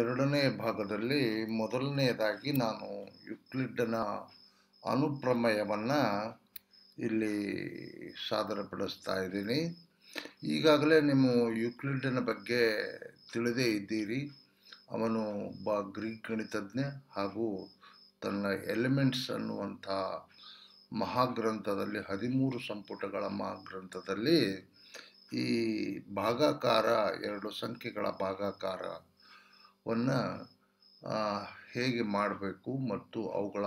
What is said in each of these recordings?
ಎರಡನೇ ಭಾಗದಲ್ಲಿ ಮೊದಲನೆಯದಾಗಿ ನಾನು ಯುಕ್ಲಿಡ್ಡನ ಅನುಪ್ರಮೇಯವನ್ನು ಇಲ್ಲಿ ಸಾಧನಪಡಿಸ್ತಾ ಇದ್ದೀನಿ ಈಗಾಗಲೇ ನೀವು ಯುಕ್ಲಿಡ್ಡನ ಬಗ್ಗೆ ತಿಳಿದೇ ಇದ್ದೀರಿ ಅವನು ಒಬ್ಬ ಗ್ರೀಕ್ ಗಣಿತಜ್ಞ ಹಾಗೂ ತನ್ನ ಎಲಿಮೆಂಟ್ಸ್ ಅನ್ನುವಂಥ ಮಹಾಗ್ರಂಥದಲ್ಲಿ ಹದಿಮೂರು ಸಂಪುಟಗಳ ಮಹಾಗ್ರಂಥದಲ್ಲಿ ಈ ಭಾಗಾಕಾರ ಎರಡು ಸಂಖ್ಯೆಗಳ ಭಾಗಾಕಾರ ವನ್ನು ಹೇಗೆ ಮಾಡಬೇಕು ಮತ್ತು ಅವುಗಳ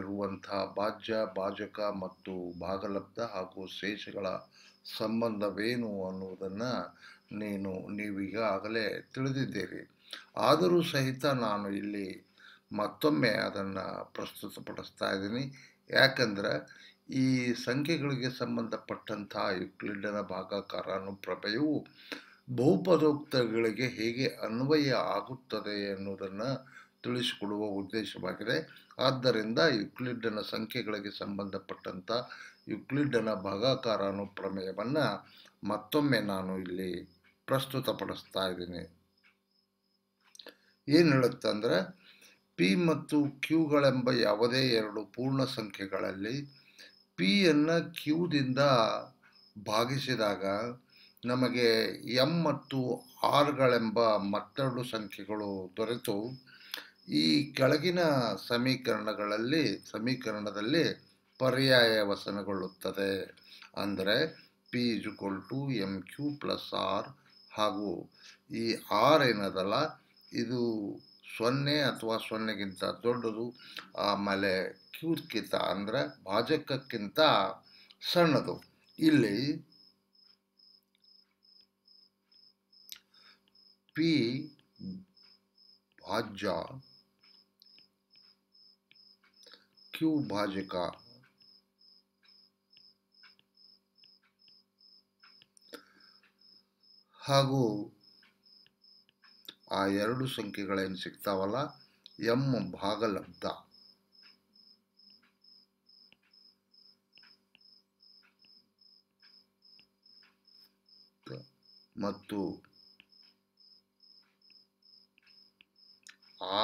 ಇರುವಂತಹ ಭಾಜ್ಯ ಭಾಜಕ ಮತ್ತು ಭಾಗಲಬ್ಧ ಹಾಗೂ ಶೇಷಗಳ ಸಂಬಂಧವೇನು ಅನ್ನುವುದನ್ನು ನೀನು ಆಗಲೇ ತಿಳಿದಿದ್ದೀರಿ ಆದರೂ ಸಹಿತ ನಾನು ಇಲ್ಲಿ ಮತ್ತೊಮ್ಮೆ ಅದನ್ನು ಪ್ರಸ್ತುತಪಡಿಸ್ತಾ ಇದ್ದೀನಿ ಯಾಕಂದರೆ ಈ ಸಂಖ್ಯೆಗಳಿಗೆ ಸಂಬಂಧಪಟ್ಟಂತಹ ಯುಕ್ಲಿಡನ ಭಾಗಾಕಾರ ಅನುಪ್ರಭೆಯು ಬಹುಪದೋಕ್ತಗಳಿಗೆ ಹೇಗೆ ಅನ್ವಯ ಆಗುತ್ತದೆ ಎನ್ನುವುದನ್ನು ತಿಳಿಸಿಕೊಡುವ ಉದ್ದೇಶವಾಗಿದೆ ಆದ್ದರಿಂದ ಯುಕ್ಲಿಡ್ಡನ ಸಂಖ್ಯೆಗಳಿಗೆ ಸಂಬಂಧಪಟ್ಟಂಥ ಯುಕ್ಲಿಡ್ಡನ ಭಾಗಾಕಾರ ಅನುಪ್ರಮೇಯವನ್ನು ಮತ್ತೊಮ್ಮೆ ನಾನು ಇಲ್ಲಿ ಪ್ರಸ್ತುತಪಡಿಸ್ತಾ ಇದ್ದೀನಿ ಏನು ಅಂದರೆ ಪಿ ಮತ್ತು ಕ್ಯೂಗಳೆಂಬ ಯಾವುದೇ ಎರಡು ಪೂರ್ಣ ಸಂಖ್ಯೆಗಳಲ್ಲಿ ಪಿಯನ್ನು ಕ್ಯೂದಿಂದ ಭಾಗಿಸಿದಾಗ ನಮಗೆ ಎಂ ಮತ್ತು ಆರ್ಗಳೆಂಬ ಮತ್ತೆರಡು ಸಂಖ್ಯೆಗಳು ದೊರೆತು ಈ ಕೆಳಗಿನ ಸಮೀಕರಣಗಳಲ್ಲಿ ಸಮೀಕರಣದಲ್ಲಿ ಪರ್ಯಾಯ ವಸನಗೊಳ್ಳುತ್ತದೆ ಅಂದರೆ P is to M Q plus R ಹಾಗೂ ಈ ಆರ್ ಏನದಲ್ಲ ಇದು ಸೊನ್ನೆ ಅಥವಾ ಸೊನ್ನೆಗಿಂತ ದೊಡ್ಡದು ಆಮೇಲೆ ಕ್ಯೂರ್ಕಿತ ಅಂದರೆ ಭಾಜಕಕ್ಕಿಂತ ಸಣ್ಣದು ಇಲ್ಲಿ ಪಿ ಭಾಜ್ಯ Q ಭಾಜಕ ಹಾಗೂ ಆ ಎರಡು ಸಂಖ್ಯೆಗಳೇನು ಸಿಗ್ತಾವಲ್ಲ ಎಂ ಭಾಗಲಬ್ಧ ಮತ್ತು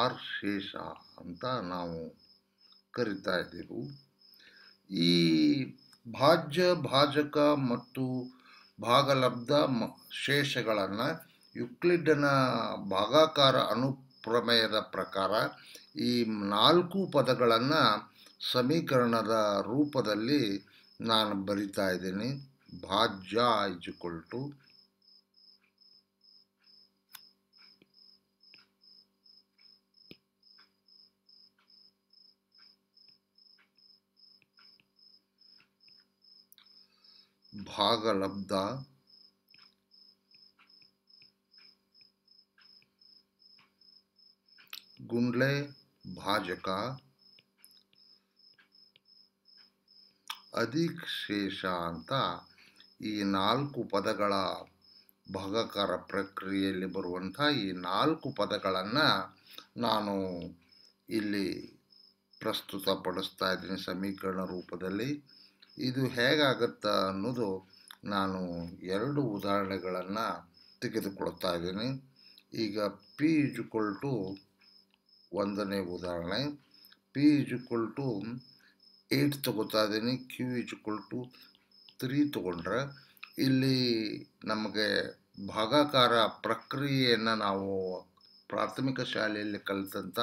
ಆರ್ ಶೇಷ ಅಂತ ನಾವು ಕರಿತಾ ಇದ್ದೆವು ಈ ಭಾಜ್ಯ ಭಾಜಕ ಮತ್ತು ಭಾಗಲಬ್ಧ ಮ ಶೇಷಗಳನ್ನು ಯುಕ್ಲಿಡ್ಡನ ಭಾಗಾಕಾರ ಅನುಪ್ರಮೇಯದ ಪ್ರಕಾರ ಈ ನಾಲ್ಕು ಪದಗಳನ್ನು ಸಮೀಕರಣದ ರೂಪದಲ್ಲಿ ನಾನು ಬರಿತಾ ಇದ್ದೀನಿ ಭಾಜ್ಯ ಭಾಗಲಬ್ಧ ಗುಂಡ್ಲೆ ಭಾಜಕ ಅಧಿಶೇಷ ಅಂತ ಈ ನಾಲ್ಕು ಪದಗಳ ಭಾಗಕಾರ ಪ್ರಕ್ರಿಯೆಯಲ್ಲಿ ಬರುವಂಥ ಈ ನಾಲ್ಕು ಪದಗಳನ್ನು ನಾನು ಇಲ್ಲಿ ಪಡಿಸ್ತಾ ಇದ್ದೀನಿ ಸಮೀಕರಣ ರೂಪದಲ್ಲಿ ಇದು ಹೇಗಾಗುತ್ತಾ ಅನ್ನೋದು ನಾನು ಎರಡು ಉದಾಹರಣೆಗಳನ್ನು ತೆಗೆದುಕೊಳ್ತಾ ಇದ್ದೀನಿ ಈಗ ಪಿ ಇಜುಕ್ವಲ್ ಟು ಒಂದನೇ ಉದಾಹರಣೆ ಪಿ ಇಜುಕ್ವಲ್ ಟು ಏಯ್ಟ್ ತಗೋತಾ ಇದ್ದೀನಿ ಕ್ಯೂ ಇಜುಕ್ವಲ್ ಟು ತ್ರೀ ತಗೊಂಡ್ರೆ ಇಲ್ಲಿ ನಮಗೆ ಭಾಗಾಕಾರ ಪ್ರಕ್ರಿಯೆಯನ್ನು ನಾವು ಪ್ರಾಥಮಿಕ ಶಾಲೆಯಲ್ಲಿ ಕಲಿತಂಥ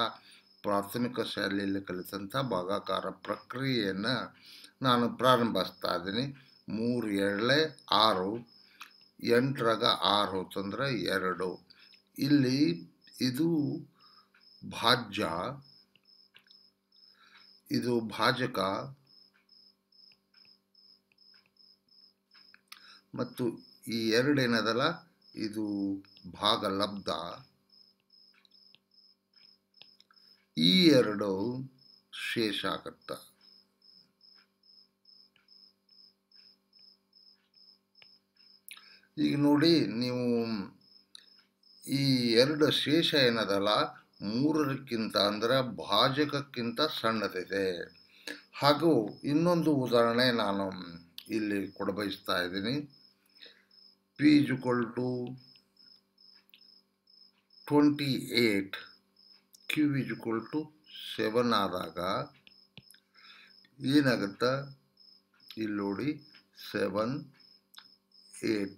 ಪ್ರಾಥಮಿಕ ಶಾಲೆಯಲ್ಲಿ ಕಲಿತಂಥ ಭಾಗಾಕಾರ ಪ್ರಕ್ರಿಯೆಯನ್ನು ನಾನು ಪ್ರಾರಂಭಿಸ್ತಾ ಇದ್ದೀನಿ ಮೂರು ಎರಡೇ ಆರು ಎಂಟರಾಗ ಆರು ಅಂತಂದರೆ ಎರಡು ಇಲ್ಲಿ ಇದು ಭಾಜ್ಯ ಇದು ಭಾಜಕ ಮತ್ತು ಈ ಎರಡೇನದಲ್ಲ ಇದು ಭಾಗಲಬ್ಧ ಈ ಎರಡು ಶೇಷ ಈಗ ನೋಡಿ ನೀವು ಈ ಎರಡು ಶೇಷ ಏನದಲ್ಲ ಮೂರಕ್ಕಿಂತ ಅಂದರೆ ಭಾಜಕಕ್ಕಿಂತ ಸಣ್ಣದಿದೆ ಹಾಗೂ ಇನ್ನೊಂದು ಉದಾಹರಣೆ ನಾನು ಇಲ್ಲಿ ಕೊಡಬಯಸ್ತಾ ಇದ್ದೀನಿ P equal to twenty eight Q equal to seven ಆದಾಗ ಏನಾಗುತ್ತಾ ಇಲ್ಲಿ ನೋಡಿ ಸೆವೆನ್ ಏಯ್ಟ್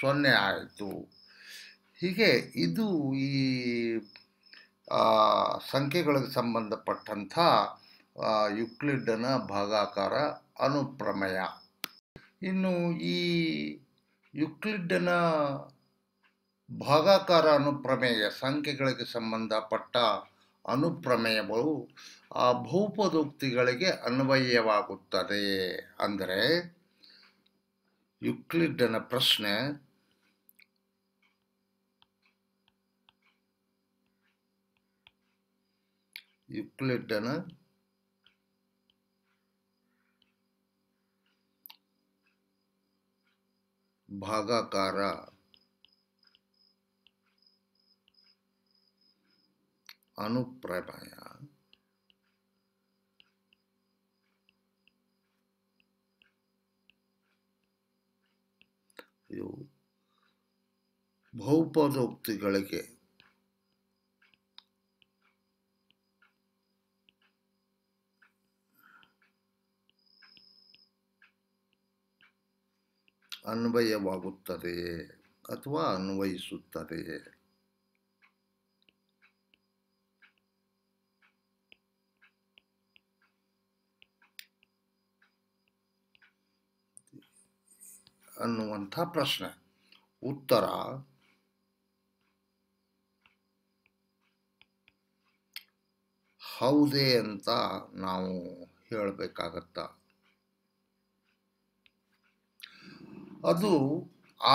ಸೊನ್ನೆ ಆಯಿತು ಹೀಗೆ ಇದು ಈ ಸಂಖ್ಯೆಗಳಿಗೆ ಸಂಬಂಧಪಟ್ಟಂಥ ಯುಕ್ಲಿಡ್ಡನ ಭಾಗಾಕಾರ ಅನುಪ್ರಮೇಯ ಇನ್ನು ಈ ಯುಕ್ಲಿಡ್ಡನ ಭಾಗಾಕಾರ ಅನುಪ್ರಮೇಯ ಸಂಖ್ಯೆಗಳಿಗೆ ಸಂಬಂಧಪಟ್ಟ ಅನುಪ್ರಮೇಯಗಳು ಆ ಭೌಪದೋಕ್ತಿಗಳಿಗೆ ಅನ್ವಯವಾಗುತ್ತದೆ ಅಂದರೆ ಯುಕ್ಲಿಡ್ಡನ ಪ್ರಶ್ನೆ यूक्लिड है ना भागाकारा ಬಹುಪದೋಕ್ತಿಗಳಿಗೆ ಅನ್ವಯವಾಗುತ್ತದೆ ಅಥವಾ ಅನ್ವಯಿಸುತ್ತದೆ ಅನ್ನುವಂಥ ಪ್ರಶ್ನೆ ಉತ್ತರ ಹೌದೇ ಅಂತ ನಾವು ಹೇಳಬೇಕಾಗತ್ತಾ ಅದು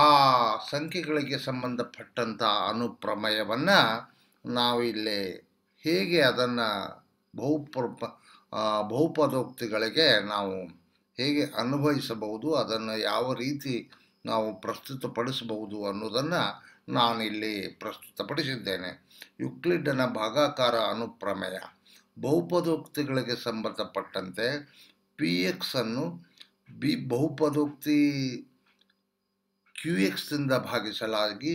ಆ ಸಂಖ್ಯೆಗಳಿಗೆ ಸಂಬಂಧಪಟ್ಟಂಥ ಅನುಪ್ರಮೇಯವನ್ನು ನಾವಿಲ್ಲಿ ಹೇಗೆ ಅದನ್ನು ಬಹುಪ್ರ ಬಹುಪದೋಕ್ತಿಗಳಿಗೆ ನಾವು ಹೇಗೆ ಅನುಭವಿಸಬಹುದು ಅದನ್ನು ಯಾವ ರೀತಿ ನಾವು ಪ್ರಸ್ತುತಪಡಿಸಬಹುದು ಅನ್ನೋದನ್ನು ನಾನಿಲ್ಲಿ ಪ್ರಸ್ತುತಪಡಿಸಿದ್ದೇನೆ ಯುಕ್ಲಿಡ್ಡನ ಭಾಗಾಕಾರ ಅನುಪ್ರಮೇಯ ಬಹುಪದೋಕ್ತಿಗಳಿಗೆ ಸಂಬಂಧಪಟ್ಟಂತೆ ಪಿ ಎಕ್ಸನ್ನು ಬಿ ಬಹುಪದೋಕ್ತಿ ಕ್ಯೂ ಎಕ್ಸ್ನಿಂದ ಭಾಗಿಸಲಾಗಿ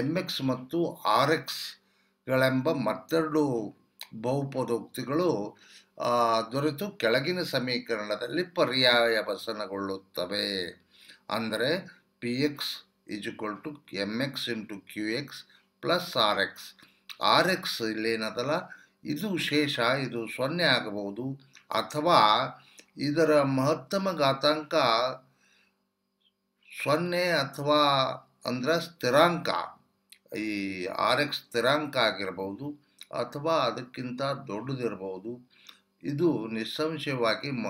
ಎಮ್ ಎಕ್ಸ್ ಮತ್ತು ಆರ್ ಎಕ್ಸ್ಗಳೆಂಬ ಮತ್ತೆರಡು ಬಹುಪದೋಕ್ತಿಗಳು ದೊರೆತು ಕೆಳಗಿನ ಸಮೀಕರಣದಲ್ಲಿ ಪರ್ಯಾಯ ವಸನಗೊಳ್ಳುತ್ತವೆ ಅಂದರೆ P X is equal to M X into Q X plus R X R X ಇಲ್ಲೇನದಲ್ಲ ಇದು ಶೇಷ ಇದು ಸೊನ್ನೆ ಆಗಬಹುದು ಅಥವಾ ಇದರ ಮಹತ್ತಮ ಘಾತಾಂಕ ಸೊನ್ನೆ ಅಥವಾ ಅಂದರೆ ಸ್ಥಿರಾಂಕ ಈ ಆರ್ ಎಕ್ಸ್ ಸ್ಥಿರಾಂಕ ಆಗಿರ್ಬೋದು ಅಥವಾ ಅದಕ್ಕಿಂತ ದೊಡ್ಡದಿರ್ಬೋದು ಇದು ನಿಸ್ಸಂಶಯವಾಗಿ ಮ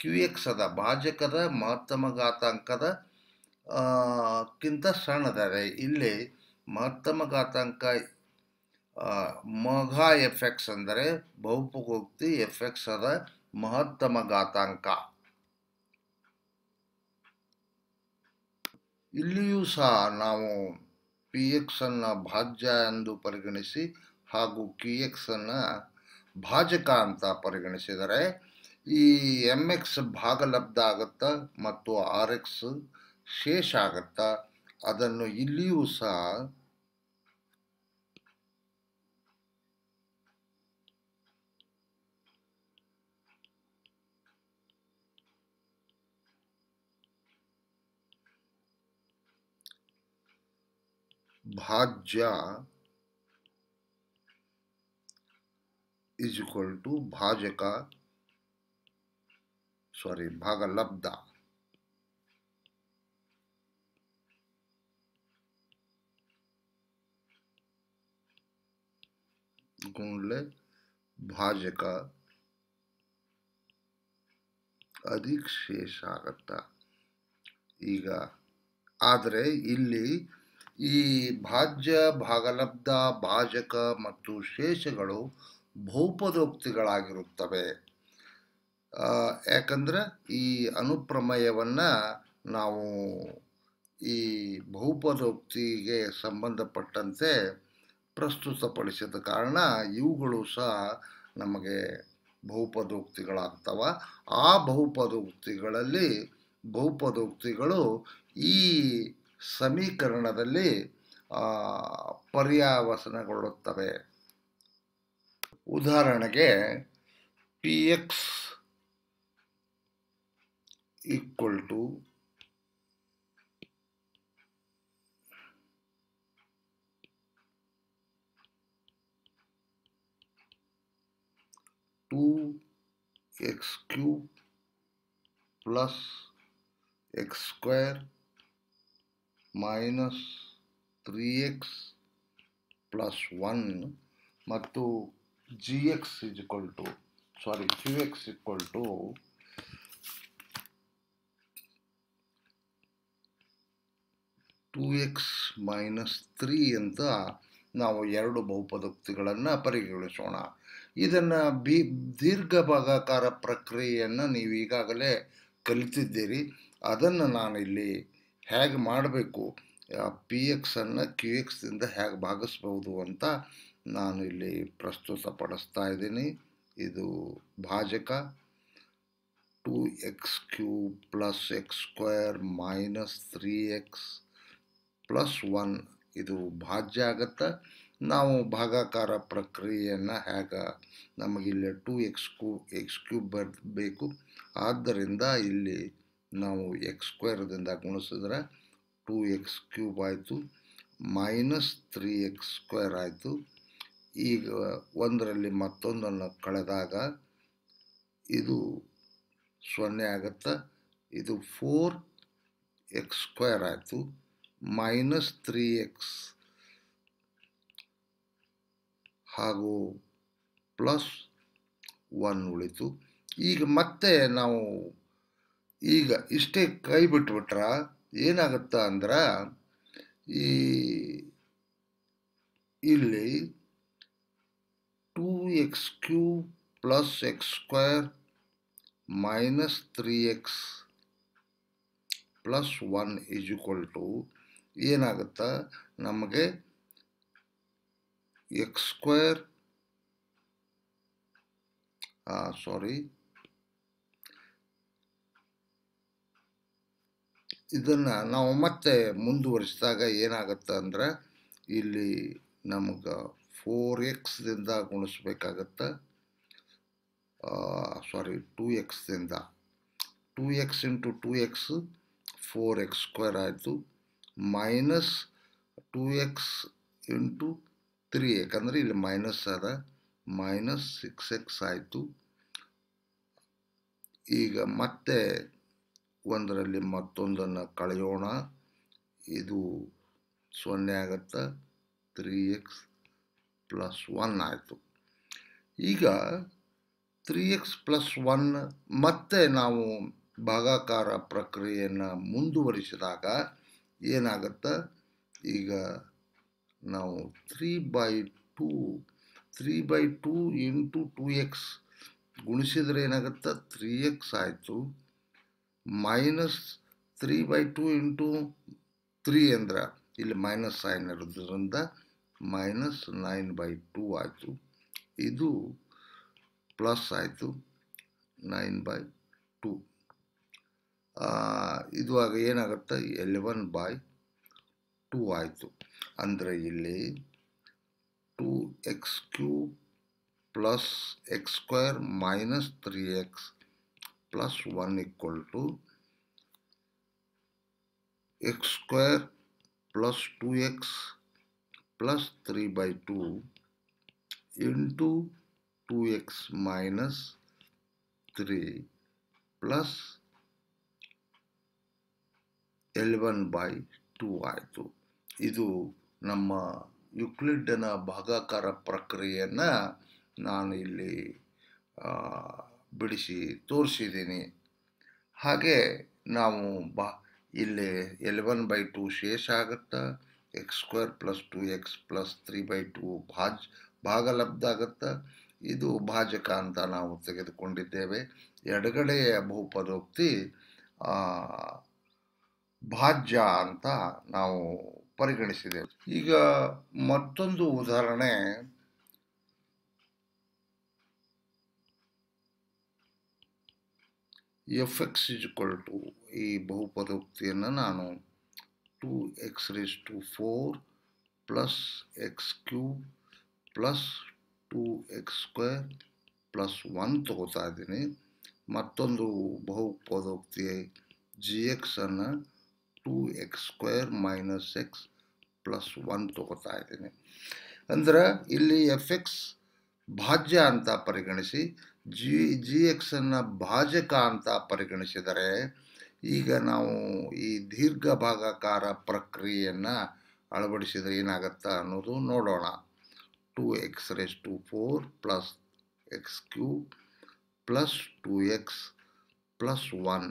ಕ್ಯೂ ಎಕ್ಸ್ ಅದ ಭಾಜಕದ ಮಹತ್ತಮ ಘಾತಾಂಕದ ಕ್ಕಿಂತ ಸಣ್ಣದಾರೆ ಇಲ್ಲಿ ಮಹತ್ತಮ ಘಾತಾಂಕ ಮಘ ಎಫ್ ಎಕ್ಸ್ ಅಂದರೆ ಬಹುಪಗೋಕ್ತಿ ಎಫ್ ಎಕ್ಸ್ ಅದ ಮಹತ್ತಮ ಘಾತಾಂಕ ಇಲ್ಲಿಯೂ ಸಹ ನಾವು ಪಿ ಎಕ್ಸನ್ನು ಭಾಜ್ಯ ಎಂದು ಪರಿಗಣಿಸಿ ಹಾಗೂ ಕಿ ಎಕ್ಸನ್ನು ಭಾಜಕ ಅಂತ ಪರಿಗಣಿಸಿದರೆ ಈ ಎಮ್ ಎಕ್ಸ್ ಭಾಗಲಬ್ಧ ಆಗುತ್ತಾ ಮತ್ತು ಆರ್ ಎಕ್ಸ್ ಶೇಷ ಆಗುತ್ತಾ ಅದನ್ನು ಇಲ್ಲಿಯೂ ಸಹ भाज्या इज इक्वल टू भाजका सॉरी भाग लब्धा गुणले भाजका अधिक शेष आगता ಈಗ ಆದರೆ ಇಲ್ಲಿ ಈ ಭಾಜ್ಯ ಭಾಗಲಬ್ಧ ಭಾಜಕ ಮತ್ತು ಶೇಷಗಳು ಭೂಪದೋಕ್ತಿಗಳಾಗಿರುತ್ತವೆ ಯಾಕಂದರೆ ಈ ಅನುಪ್ರಮೇಯವನ್ನು ನಾವು ಈ ಬಹುಪದೋಕ್ತಿಗೆ ಸಂಬಂಧಪಟ್ಟಂತೆ ಪ್ರಸ್ತುತಪಡಿಸಿದ ಕಾರಣ ಇವುಗಳು ಸಹ ನಮಗೆ ಬಹುಪದೋಕ್ತಿಗಳಾಗ್ತವೆ ಆ ಬಹುಪದೋಕ್ತಿಗಳಲ್ಲಿ ಬಹುಪದೋಕ್ತಿಗಳು ಈ ಸಮೀಕರಣದಲ್ಲಿ ಪರ್ಯಾವಸನಗೊಳ್ಳುತ್ತವೆ ಉದಾಹರಣೆಗೆ P X equal to two X Q plus X square minus three X plus one ಮತ್ತು G X is equal to sorry Q X equal to two X minus three ಅಂತ ನಾವು ಎರಡು ಬಹುಪದೋಕ್ತಿಗಳನ್ನು ಪರಿಗಣಿಸೋಣ ಇದನ್ನು ಬಿ ದೀರ್ಘ ಭಾಗಾಕಾರ ಪ್ರಕ್ರಿಯೆಯನ್ನು ನೀವು ಈಗಾಗಲೇ ಕಲಿತಿದ್ದೀರಿ ಅದನ್ನು ನಾನಿಲ್ಲಿ ಹೇಗೆ ಮಾಡಬೇಕು ಆ ಪಿ ಎಕ್ಸನ್ನು ಕ್ಯೂ ಎಕ್ಸಿಂದ ಹೇಗೆ ಭಾಗಿಸ್ಬೋದು ಅಂತ ನಾನು ಇಲ್ಲಿ ಪಡಿಸ್ತಾ ಇದ್ದೀನಿ ಇದು ಭಾಜಕ two X Q plus X square minus three X plus one ಇದು ಭಾಜ್ಯ ಆಗುತ್ತೆ ನಾವು ಭಾಗಾಕಾರ ಪ್ರಕ್ರಿಯೆಯನ್ನು ಹೇಗೆ ನಮಗಿಲ್ಲಿ two X Q X cube ಬರಬೇಕು ಆದ್ದರಿಂದ ಇಲ್ಲಿ ನಾವು ಎಕ್ಸ್ ಸ್ಕ್ವೇರ್ದಿಂದ ಗುಣಿಸಿದ್ರೆ ಟೂ ಎಕ್ಸ್ ಕ್ಯೂಬ್ ಆಯಿತು ಮೈನಸ್ ತ್ರೀ ಎಕ್ಸ್ ಸ್ಕ್ವೇರ್ ಆಯಿತು ಈಗ ಒಂದರಲ್ಲಿ ಮತ್ತೊಂದನ್ನು ಕಳೆದಾಗ ಇದು ಸೊನ್ನೆ ಆಗುತ್ತೆ ಇದು ಫೋರ್ ಎಕ್ಸ್ ಸ್ಕ್ವೇರ್ ಆಯಿತು ಮೈನಸ್ ತ್ರೀ ಎಕ್ಸ್ ಹಾಗೂ ಪ್ಲಸ್ ಒನ್ ಉಳಿತು ಈಗ ಮತ್ತೆ ನಾವು ಈಗ ಇಷ್ಟೇ ಕೈ ಬಿಟ್ಬಿಟ್ರ ಏನಾಗುತ್ತಾ ಅಂದ್ರೆ ಈ ಇಲ್ಲಿ two X Q plus X square minus three X plus one is equal to ಏನಾಗುತ್ತಾ ನಮಗೆ ಎಕ್ಸ್ ಸ್ಕ್ವೇರ್ ಸಾರಿ ಇದನ್ನು ನಾವು ಮತ್ತೆ ಮುಂದುವರಿಸಿದಾಗ ಏನಾಗುತ್ತೆ ಅಂದರೆ ಇಲ್ಲಿ ನಮಗೆ ಫೋರ್ ಎಕ್ಸ್ದಿಂದ ಗುಣಿಸ್ಬೇಕಾಗತ್ತೆ ಸಾರಿ ಟೂ ಎಕ್ಸ್ದಿಂದ two X into two X four X square ಆಯಿತು minus two X into three ಯಾಕಂದರೆ ಇಲ್ಲಿ ಮೈನಸ್ ಅದ ಮೈನಸ್ ಸಿಕ್ಸ್ ಎಕ್ಸ್ ಆಯಿತು ಈಗ ಮತ್ತೆ ಒಂದರಲ್ಲಿ ಮತ್ತೊಂದನ್ನು ಕಳೆಯೋಣ ಇದು ಸೊನ್ನೆ ಆಗತ್ತೆ ತ್ರೀ ಎಕ್ಸ್ ಪ್ಲಸ್ ಒನ್ ಆಯಿತು ಈಗ ತ್ರೀ ಎಕ್ಸ್ ಪ್ಲಸ್ ಒನ್ ಮತ್ತೆ ನಾವು ಭಾಗಾಕಾರ ಪ್ರಕ್ರಿಯೆಯನ್ನು ಮುಂದುವರಿಸಿದಾಗ ಏನಾಗುತ್ತೆ ಈಗ ನಾವು three by two three by two into two X ಗುಣಿಸಿದರೆ ಏನಾಗುತ್ತೆ ತ್ರೀ ಎಕ್ಸ್ ಆಯಿತು minus three by two into three ಅಂದ್ರೆ ಇಲ್ಲಿ ಮೈನಸ್ ಸೈನ್ ಇರೋದ್ರಿಂದ ಮೈನಸ್ ನೈನ್ ಬೈ ಟೂ ಆಯಿತು ಇದು ಪ್ಲಸ್ ಆಯಿತು ನೈನ್ ಬೈ ಟೂ ಇದು ಆಗ ಏನಾಗುತ್ತೆ ಎಲೆವನ್ ಬೈ ಟೂ ಆಯಿತು ಅಂದರೆ ಇಲ್ಲಿ two X Q plus X square minus three X plus 1 equal to x square plus 2x plus 3 by 2 into 2x minus 3 plus 11 by 2 ಆಯಿತು ಇದು ನಮ್ಮ ಯುಕ್ಲಿಡ್ಡನ ಭಾಗಾಕಾರ ಪ್ರಕ್ರಿಯೆಯನ್ನು ನಾನು ಇಲ್ಲಿ ಬಿಡಿಸಿ ತೋರಿಸಿದ್ದೀನಿ ಹಾಗೆ ನಾವು ಬಾ ಇಲ್ಲಿ ಎಲೆವನ್ ಬೈ ಟು ಶೇಷ ಆಗುತ್ತಾ X square plus two X plus three by two ಭಾಜ್ ಭಾಗ ಲಬ್ಧ ಆಗುತ್ತಾ ಇದು ಭಾಜಕ ಅಂತ ನಾವು ತೆಗೆದುಕೊಂಡಿದ್ದೇವೆ ಎಡಗಡೆಯ ಬಹುಪದೋಕ್ತಿ ಭಾಜ್ಯ ಅಂತ ನಾವು ಪರಿಗಣಿಸಿದ್ದೇವೆ ಈಗ ಮತ್ತೊಂದು ಉದಾಹರಣೆ ಎಫ್ ಎಕ್ಸ್ ಇಜ್ವಲ್ ಟು ಈ ಬಹುಪದೋಕ್ತಿಯನ್ನು ನಾನು two X raise to four plus X Q plus two X square plus one ತಗೋತಾ ಇದ್ದೀನಿ ಮತ್ತೊಂದು ಬಹುಪದೋಕ್ತಿ ಜಿ ಎಕ್ಸನ್ನು two X square minus X plus one ತಗೋತಾ ಇದ್ದೀನಿ ಅಂದರೆ ಇಲ್ಲಿ ಎಫ್ ಎಕ್ಸ್ ಭಾಜ್ಯ ಅಂತ ಪರಿಗಣಿಸಿ ಜಿ ಜಿ ಎಕ್ಸನ್ನು ಭಾಜಕ ಅಂತ ಪರಿಗಣಿಸಿದರೆ ಈಗ ನಾವು ಈ ದೀರ್ಘ ಭಾಗಕಾರ ಪ್ರಕ್ರಿಯೆಯನ್ನು ಅಳವಡಿಸಿದರೆ ಏನಾಗುತ್ತಾ ಅನ್ನೋದು ನೋಡೋಣ two X raise to four plus X Q plus two X plus one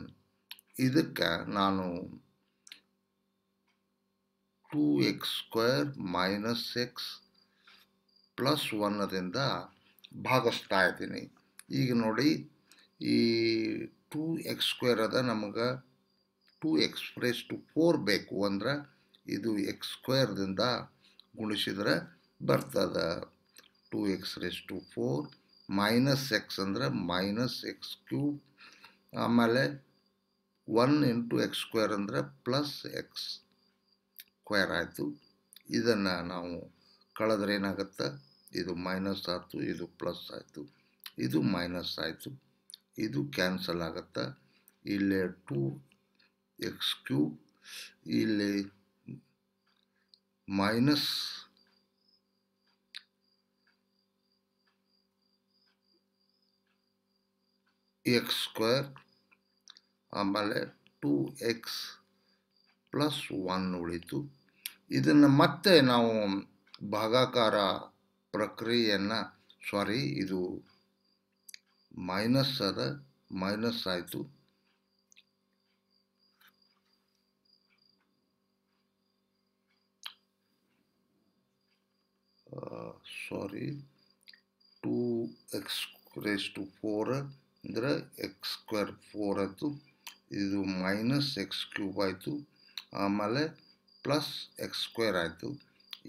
ಇದಕ್ಕೆ ನಾನು two X square minus X plus ಒನ್ನದಿಂದ ಭಾಗಿಸ್ತಾ ಇದ್ದೀನಿ ಈಗ ನೋಡಿ ಈ ಟೂ ಎಕ್ಸ್ ಸ್ಕ್ವೇರ್ ಅದ ನಮಗೆ ಟೂ ಎಕ್ಸ್ಪ್ರೆಸ್ ಟು ಫೋರ್ ಬೇಕು ಅಂದ್ರೆ ಇದು ಎಕ್ಸ್ ಸ್ಕ್ವೇರ್ದಿಂದ ಗುಣಿಸಿದ್ರೆ ಬರ್ತದ two X raise to four minus X ಅಂದರೆ ಮೈನಸ್ ಎಕ್ಸ್ ಕ್ಯೂಬ್ ಆಮೇಲೆ ಒನ್ ಇಂಟು ಎಕ್ಸ್ ಸ್ಕ್ವೇರ್ ಅಂದರೆ ಪ್ಲಸ್ ಎಕ್ಸ್ ಸ್ಕ್ವೇರ್ ಆಯಿತು ಇದನ್ನು ನಾವು ಕಳೆದ್ರೆ ಏನಾಗುತ್ತೆ ಇದು ಮೈನಸ್ ಆಯಿತು ಇದು ಪ್ಲಸ್ ಆಯಿತು ಇದು ಮೈನಸ್ ಆಯಿತು ಇದು ಕ್ಯಾನ್ಸಲ್ ಆಗುತ್ತೆ ಇಲ್ಲಿ ಟೂ ಎಕ್ಸ್ ಕ್ಯೂ ಇಲ್ಲಿ ಮೈನಸ್ ಎಕ್ಸ್ ಸ್ಕ್ವೇರ್ ಆಮೇಲೆ ಟೂ ಎಕ್ಸ್ ಪ್ಲಸ್ ಒನ್ ಉಳಿತು ಇದನ್ನು ಮತ್ತೆ ನಾವು ಭಾಗಾಕಾರ ಪ್ರಕ್ರಿಯೆಯನ್ನು ಸಾರಿ ಇದು ಮೈನಸ್ ಅದ ಮೈನಸ್ ಆಯಿತು sorry two X raise to four ಅಂದರೆ ಎಕ್ಸ್ ಸ್ಕ್ವೇರ್ ಫೋರ್ ಆಯಿತು ಇದು ಮೈನಸ್ ಎಕ್ಸ್ ಕ್ಯೂಬ್ ಆಯಿತು ಆಮೇಲೆ ಪ್ಲಸ್ ಎಕ್ಸ್ ಸ್ಕ್ವೇರ್ ಆಯಿತು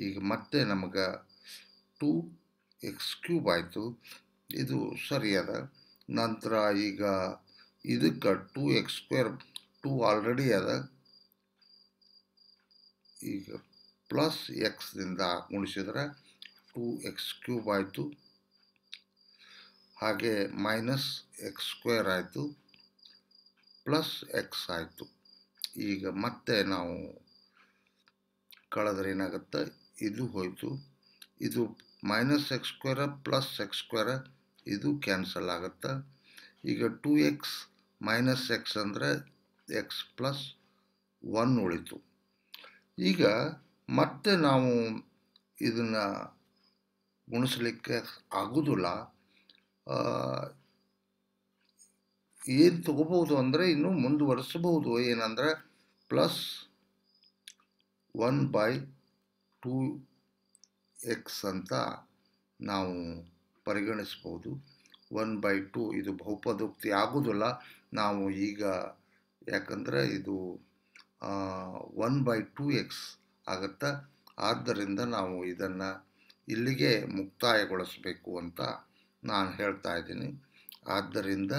ಈಗ ಮತ್ತೆ ನಮಗೆ ಟೂ ಎಕ್ಸ್ ಕ್ಯೂಬ್ ಆಯಿತು ಇದು ಸರಿಯಾದ ನಂತರ ಈಗ ಇದಕ್ಕೆ two X square two already ಅದ ಈಗ ಪ್ಲಸ್ ಎಕ್ಸ್ನಿಂದ ಗುಣಿಸಿದ್ರೆ ಟೂ ಎಕ್ಸ್ ಕ್ಯೂಬ್ ಆಯಿತು ಹಾಗೆ ಮೈನಸ್ ಎಕ್ಸ್ ಸ್ಕ್ವೇರ್ ಆಯಿತು ಪ್ಲಸ್ ಎಕ್ಸ್ ಆಯಿತು ಈಗ ಮತ್ತೆ ನಾವು ಕಳೆದ್ರೆ ಏನಾಗುತ್ತೆ ಇದು ಹೋಯಿತು ಇದು minus X square plus X square ಇದು ಕ್ಯಾನ್ಸಲ್ ಆಗುತ್ತೆ ಈಗ ಟೂ ಎಕ್ಸ್ ಮೈನಸ್ ಎಕ್ಸ್ ಅಂದರೆ ಎಕ್ಸ್ ಪ್ಲಸ್ ಒನ್ ಉಳಿತು ಈಗ ಮತ್ತೆ ನಾವು ಇದನ್ನು ಗುಣಿಸ್ಲಿಕ್ಕೆ ಆಗೋದಿಲ್ಲ ಏನು ತಗೋಬೋದು ಅಂದರೆ ಇನ್ನು ಮುಂದುವರಿಸಬಹುದು ಏನಂದರೆ plus one by two X ಅಂತ ನಾವು ಪರಿಗಣಿಸ್ಬೋದು ಒನ್ ಬೈ ಟು ಇದು ಬಹುಪದೋಕ್ತಿ ಆಗೋದಿಲ್ಲ ನಾವು ಈಗ ಯಾಕಂದರೆ ಇದು ಒನ್ ಬೈ ಟು ಎಕ್ಸ್ ಆಗುತ್ತೆ ಆದ್ದರಿಂದ ನಾವು ಇದನ್ನು ಇಲ್ಲಿಗೆ ಮುಕ್ತಾಯಗೊಳಿಸಬೇಕು ಅಂತ ನಾನು ಹೇಳ್ತಾ ಇದ್ದೀನಿ ಆದ್ದರಿಂದ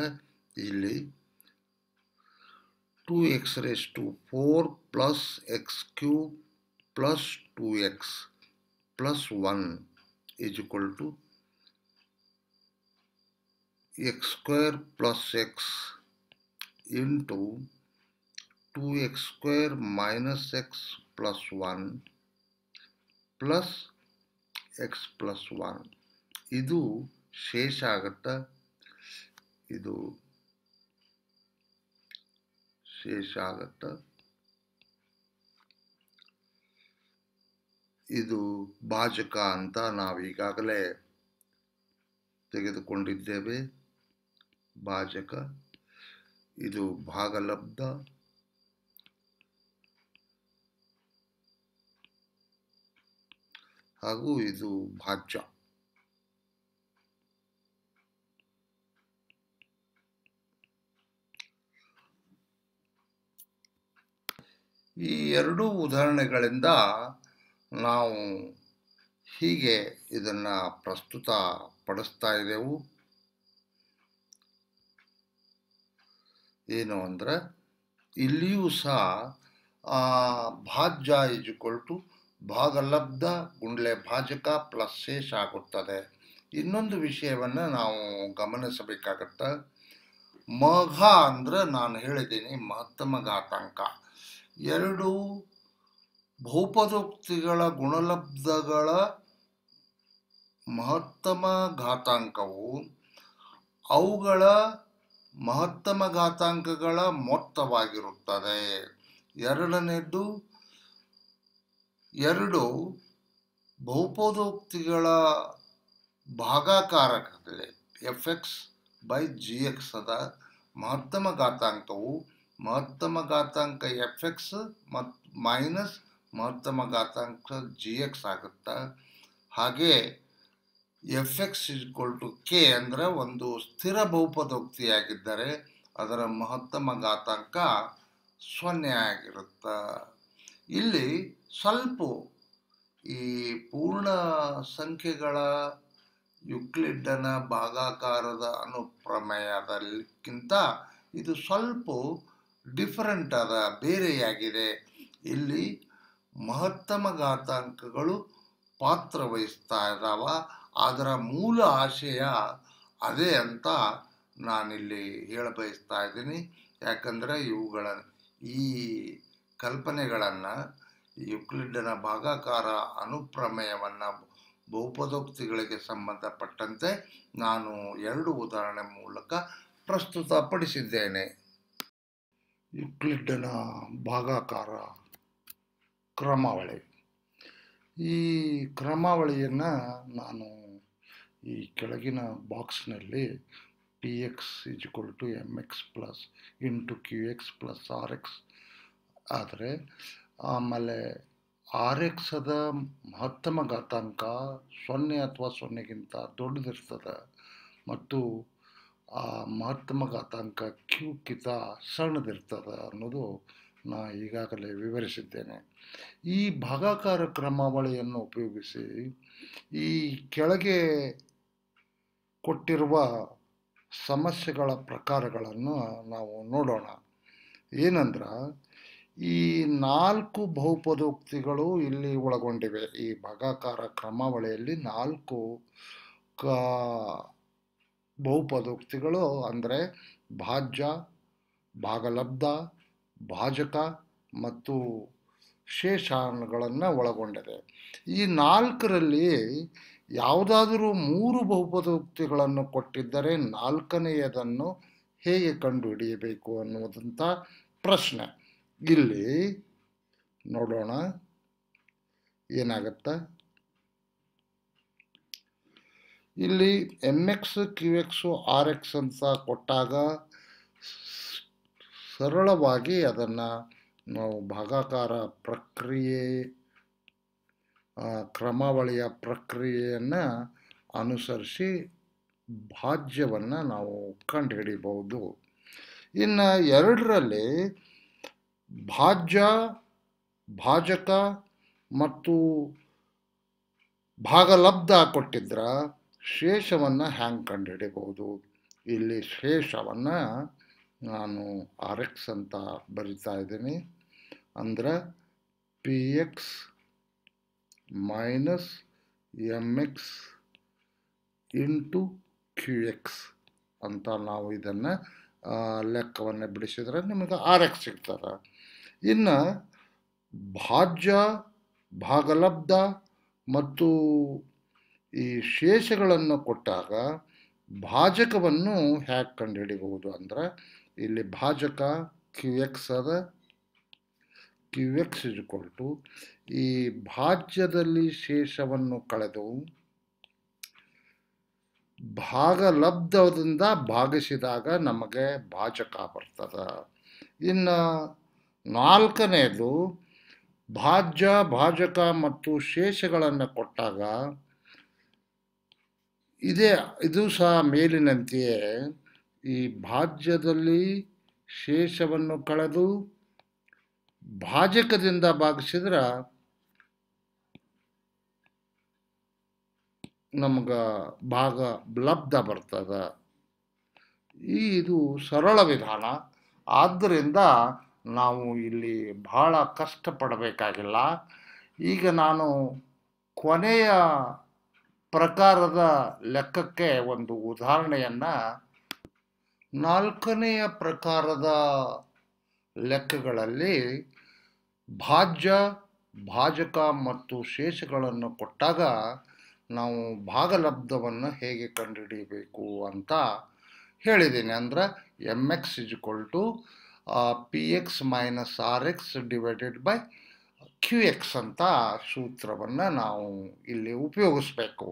ಇಲ್ಲಿ two X raise to four plus X cube plus two X plus one is equal to x square plus x into 2x square minus x plus 1 plus x plus 1 ಇದು ಶೇಷ ಆಗತ್ತ ಇದು ಶೇಷ ಆಗತ್ತ ಇದು ಭಾಜಕ ಅಂತ ನಾವು ಈಗಾಗಲೇ ತೆಗೆದುಕೊಂಡಿದ್ದೇವೆ ಭಾಜಕ ಇದು ಭಾಗಲಬ್ಧ ಹಾಗೂ ಇದು ಭಾಜ್ಯ ಈ ಎರಡೂ ಉದಾಹರಣೆಗಳಿಂದ ನಾವು ಹೀಗೆ ಇದನ್ನು ಪ್ರಸ್ತುತ ಪಡಿಸ್ತಾ ಇದ್ದೆವು ಏನು ಅಂದರೆ ಇಲ್ಲಿಯೂ ಸಹ ಭಾಜ್ಯ ಇಕ್ವಲ್ ಟು ಭಾಗಲಬ್ಧ ಗುಂಡ್ಲೆ ಭಾಜಕ ಪ್ಲಸ್ ಶೇಷ ಆಗುತ್ತದೆ ಇನ್ನೊಂದು ವಿಷಯವನ್ನು ನಾವು ಗಮನಿಸಬೇಕಾಗತ್ತೆ ಮಘ ಅಂದರೆ ನಾನು ಹೇಳಿದ್ದೀನಿ ಮಹತ್ತಮ ಘಾತಾಂಕ ಎರಡು ಭೂಪದೋಕ್ತಿಗಳ ಗುಣಲಬ್ಧಗಳ ಮಹತ್ತಮ ಘಾತಾಂಕವು ಅವುಗಳ ಮಹತ್ತಮ ಘಾತಾಂಕಗಳ ಮೊತ್ತವಾಗಿರುತ್ತದೆ ಎರಡನೆಯದು ಎರಡು ಬಹುಪದೋಕ್ತಿಗಳ ಭಾಗಾಕಾರಕತೆ F X by G X ಅದ ಮಹತ್ತಮ ಘಾತಾಂಕವು ಮಹತ್ತಮ ಘಾತಾಂಕ ಎಫ್ ಎಕ್ಸ್ ಮತ್ತು ಮೈನಸ್ ಮಹತ್ತಮ ಘಾತಾಂಕ ಜಿ ಎಕ್ಸ್ ಆಗುತ್ತಾ ಹಾಗೆ F X equal to K ಅಂದರೆ ಒಂದು ಸ್ಥಿರ ಬಹುಪದೋಕ್ತಿಯಾಗಿದ್ದರೆ ಅದರ ಮಹತ್ತಮ ಘಾತಾಂಕ ಸೊನ್ನೆ ಆಗಿರುತ್ತೆ ಇಲ್ಲಿ ಸ್ವಲ್ಪ ಈ ಪೂರ್ಣ ಸಂಖ್ಯೆಗಳ ಯುಕ್ಲಿಡ್ಡನ ಭಾಗಾಕಾರದ ಅನುಪ್ರಮೇಯದಕ್ಕಿಂತ ಇದು ಸ್ವಲ್ಪ ಡಿಫರೆಂಟ್ ಆದ ಬೇರೆಯಾಗಿದೆ ಇಲ್ಲಿ ಮಹತ್ತಮ ಘಾತಾಂಕಗಳು ಪಾತ್ರ ವಹಿಸ್ತಾ ಇದ್ದಾವೆ ಅದರ ಮೂಲ ಆಶಯ ಅದೇ ಅಂತ ನಾನಿಲ್ಲಿ ಬಯಸ್ತಾ ಇದ್ದೀನಿ ಯಾಕಂದರೆ ಇವುಗಳ ಈ ಕಲ್ಪನೆಗಳನ್ನು ಯುಕ್ಲಿಡ್ಡನ ಭಾಗಾಕಾರ ಅನುಪ್ರಮೇಯವನ್ನು ಬಹುಪದೋಕ್ತಿಗಳಿಗೆ ಸಂಬಂಧಪಟ್ಟಂತೆ ನಾನು ಎರಡು ಉದಾಹರಣೆ ಮೂಲಕ ಪ್ರಸ್ತುತಪಡಿಸಿದ್ದೇನೆ ಯುಕ್ಲಿಡ್ಡನ ಭಾಗಾಕಾರ ಕ್ರಮಾವಳಿ ಈ ಕ್ರಮಾವಳಿಯನ್ನು ನಾನು ಈ ಕೆಳಗಿನ ಬಾಕ್ಸ್ನಲ್ಲಿ P X is to M X plus into Q X plus R X ಆದರೆ ಆಮೇಲೆ ಆರ್ ಎಕ್ಸದ ಮಹತ್ತಮ ಘಾತಾಂಕ ಸೊನ್ನೆ ಅಥವಾ ಸೊನ್ನೆಗಿಂತ ದೊಡ್ಡದಿರ್ತದೆ ಮತ್ತು ಆ ಮಹತ್ತಮ ಘಾತಾಂಕ ಕ್ಯೂಕ್ಕಿಂತ ಸಣ್ಣದಿರ್ತದೆ ಅನ್ನೋದು ನಾ ಈಗಾಗಲೇ ವಿವರಿಸಿದ್ದೇನೆ ಈ ಭಾಗಾಕಾರ ಕ್ರಮಾವಳಿಯನ್ನು ಉಪಯೋಗಿಸಿ ಈ ಕೆಳಗೆ ಕೊಟ್ಟಿರುವ ಸಮಸ್ಯೆಗಳ ಪ್ರಕಾರಗಳನ್ನು ನಾವು ನೋಡೋಣ ಏನಂದ್ರೆ ಈ ನಾಲ್ಕು ಬಹುಪದೋಕ್ತಿಗಳು ಇಲ್ಲಿ ಒಳಗೊಂಡಿವೆ ಈ ಭಾಗಾಕಾರ ಕ್ರಮಾವಳಿಯಲ್ಲಿ ನಾಲ್ಕು ಕ ಬಹುಪದೋಕ್ತಿಗಳು ಅಂದರೆ ಭಾಜ್ಯ ಭಾಗಲಬ್ಧ ಭಾಜಕ ಮತ್ತು ಶೇಷಗಳನ್ನು ಒಳಗೊಂಡಿದೆ ಈ ನಾಲ್ಕರಲ್ಲಿ ಯಾವುದಾದರೂ ಮೂರು ಬಹುಪದೋಕ್ತಿಗಳನ್ನು ಕೊಟ್ಟಿದ್ದರೆ ನಾಲ್ಕನೆಯದನ್ನು ಹೇಗೆ ಕಂಡುಹಿಡಿಯಬೇಕು ಅನ್ನುವುದಂಥ ಪ್ರಶ್ನೆ ಇಲ್ಲಿ ನೋಡೋಣ ಏನಾಗತ್ತ ಇಲ್ಲಿ M X Q X R X ಅಂತ ಕೊಟ್ಟಾಗ ಸರಳವಾಗಿ ಅದನ್ನು ನಾವು ಭಾಗಾಕಾರ ಪ್ರಕ್ರಿಯೆ ಕ್ರಮಾವಳಿಯ ಪ್ರಕ್ರಿಯೆಯನ್ನು ಅನುಸರಿಸಿ ಭಾಜ್ಯವನ್ನು ನಾವು ಹಿಡಿಬಹುದು ಇನ್ನು ಎರಡರಲ್ಲಿ ಭಾಜ್ಯ ಭಾಜಕ ಮತ್ತು ಭಾಗಲಬ್ಧ ಕೊಟ್ಟಿದ್ರ ಶೇಷವನ್ನು ಹ್ಯಾಂಗೆ ಕಂಡುಹಿಡಿಬಹುದು ಇಲ್ಲಿ ಶೇಷವನ್ನು ನಾನು ಆರ್ ಎಕ್ಸ್ ಅಂತ ಬರಿತಾ ಇದ್ದೀನಿ ಅಂದರೆ P X minus minus X into Q X ಅಂತ ನಾವು ಇದನ್ನು ಲೆಕ್ಕವನ್ನು ಬಿಡಿಸಿದರೆ ನಿಮಗೆ ಆರ್ ಎಕ್ಸ್ ಸಿಗ್ತಾರೆ ಇನ್ನು ಭಾಜ್ಯ ಭಾಗಲಬ್ಧ ಮತ್ತು ಈ ಶೇಷಗಳನ್ನು ಕೊಟ್ಟಾಗ ಭಾಜಕವನ್ನು ಹೇಗೆ ಕಂಡುಹಿಡಿಯಬಹುದು ಅಂದರೆ ಇಲ್ಲಿ ಭಾಜಕ ಕ್ಯೂ ಎಕ್ಸ್ ಅದ ಕ್ಯೂ ಈ ಭಾಜ್ಯದಲ್ಲಿ ಶೇಷವನ್ನು ಕಳೆದು ಭಾಗಲಬ್ಧದಿಂದ ಭಾಗಿಸಿದಾಗ ನಮಗೆ ಭಾಜಕ ಬರ್ತದೆ ಇನ್ನು ನಾಲ್ಕನೆಯದು ಭಾಜ್ಯ ಭಾಜಕ ಮತ್ತು ಶೇಷಗಳನ್ನು ಕೊಟ್ಟಾಗ ಇದೇ ಇದು ಸಹ ಮೇಲಿನಂತೆಯೇ ಈ ಭಾಜ್ಯದಲ್ಲಿ ಶೇಷವನ್ನು ಕಳೆದು ಭಾಜಕದಿಂದ ಭಾಗಿಸಿದ್ರೆ ನಮ್ಗೆ ಭಾಗ ಲಬ್ಧ ಬರ್ತದೆ ಈ ಇದು ಸರಳ ವಿಧಾನ ಆದ್ದರಿಂದ ನಾವು ಇಲ್ಲಿ ಭಾಳ ಕಷ್ಟಪಡಬೇಕಾಗಿಲ್ಲ ಈಗ ನಾನು ಕೊನೆಯ ಪ್ರಕಾರದ ಲೆಕ್ಕಕ್ಕೆ ಒಂದು ಉದಾಹರಣೆಯನ್ನು ನಾಲ್ಕನೆಯ ಪ್ರಕಾರದ ಲೆಕ್ಕಗಳಲ್ಲಿ ಭಾಜ್ಯ ಭಾಜಕ ಮತ್ತು ಶೇಷಗಳನ್ನು ಕೊಟ್ಟಾಗ ನಾವು ಭಾಗಲಬ್ಧವನ್ನು ಹೇಗೆ ಕಂಡುಹಿಡಿಯಬೇಕು ಅಂತ ಹೇಳಿದ್ದೀನಿ ಅಂದರೆ M X is to P X minus R X divided by Q X ಅಂತ ಸೂತ್ರವನ್ನು ನಾವು ಇಲ್ಲಿ ಉಪಯೋಗಿಸ್ಬೇಕು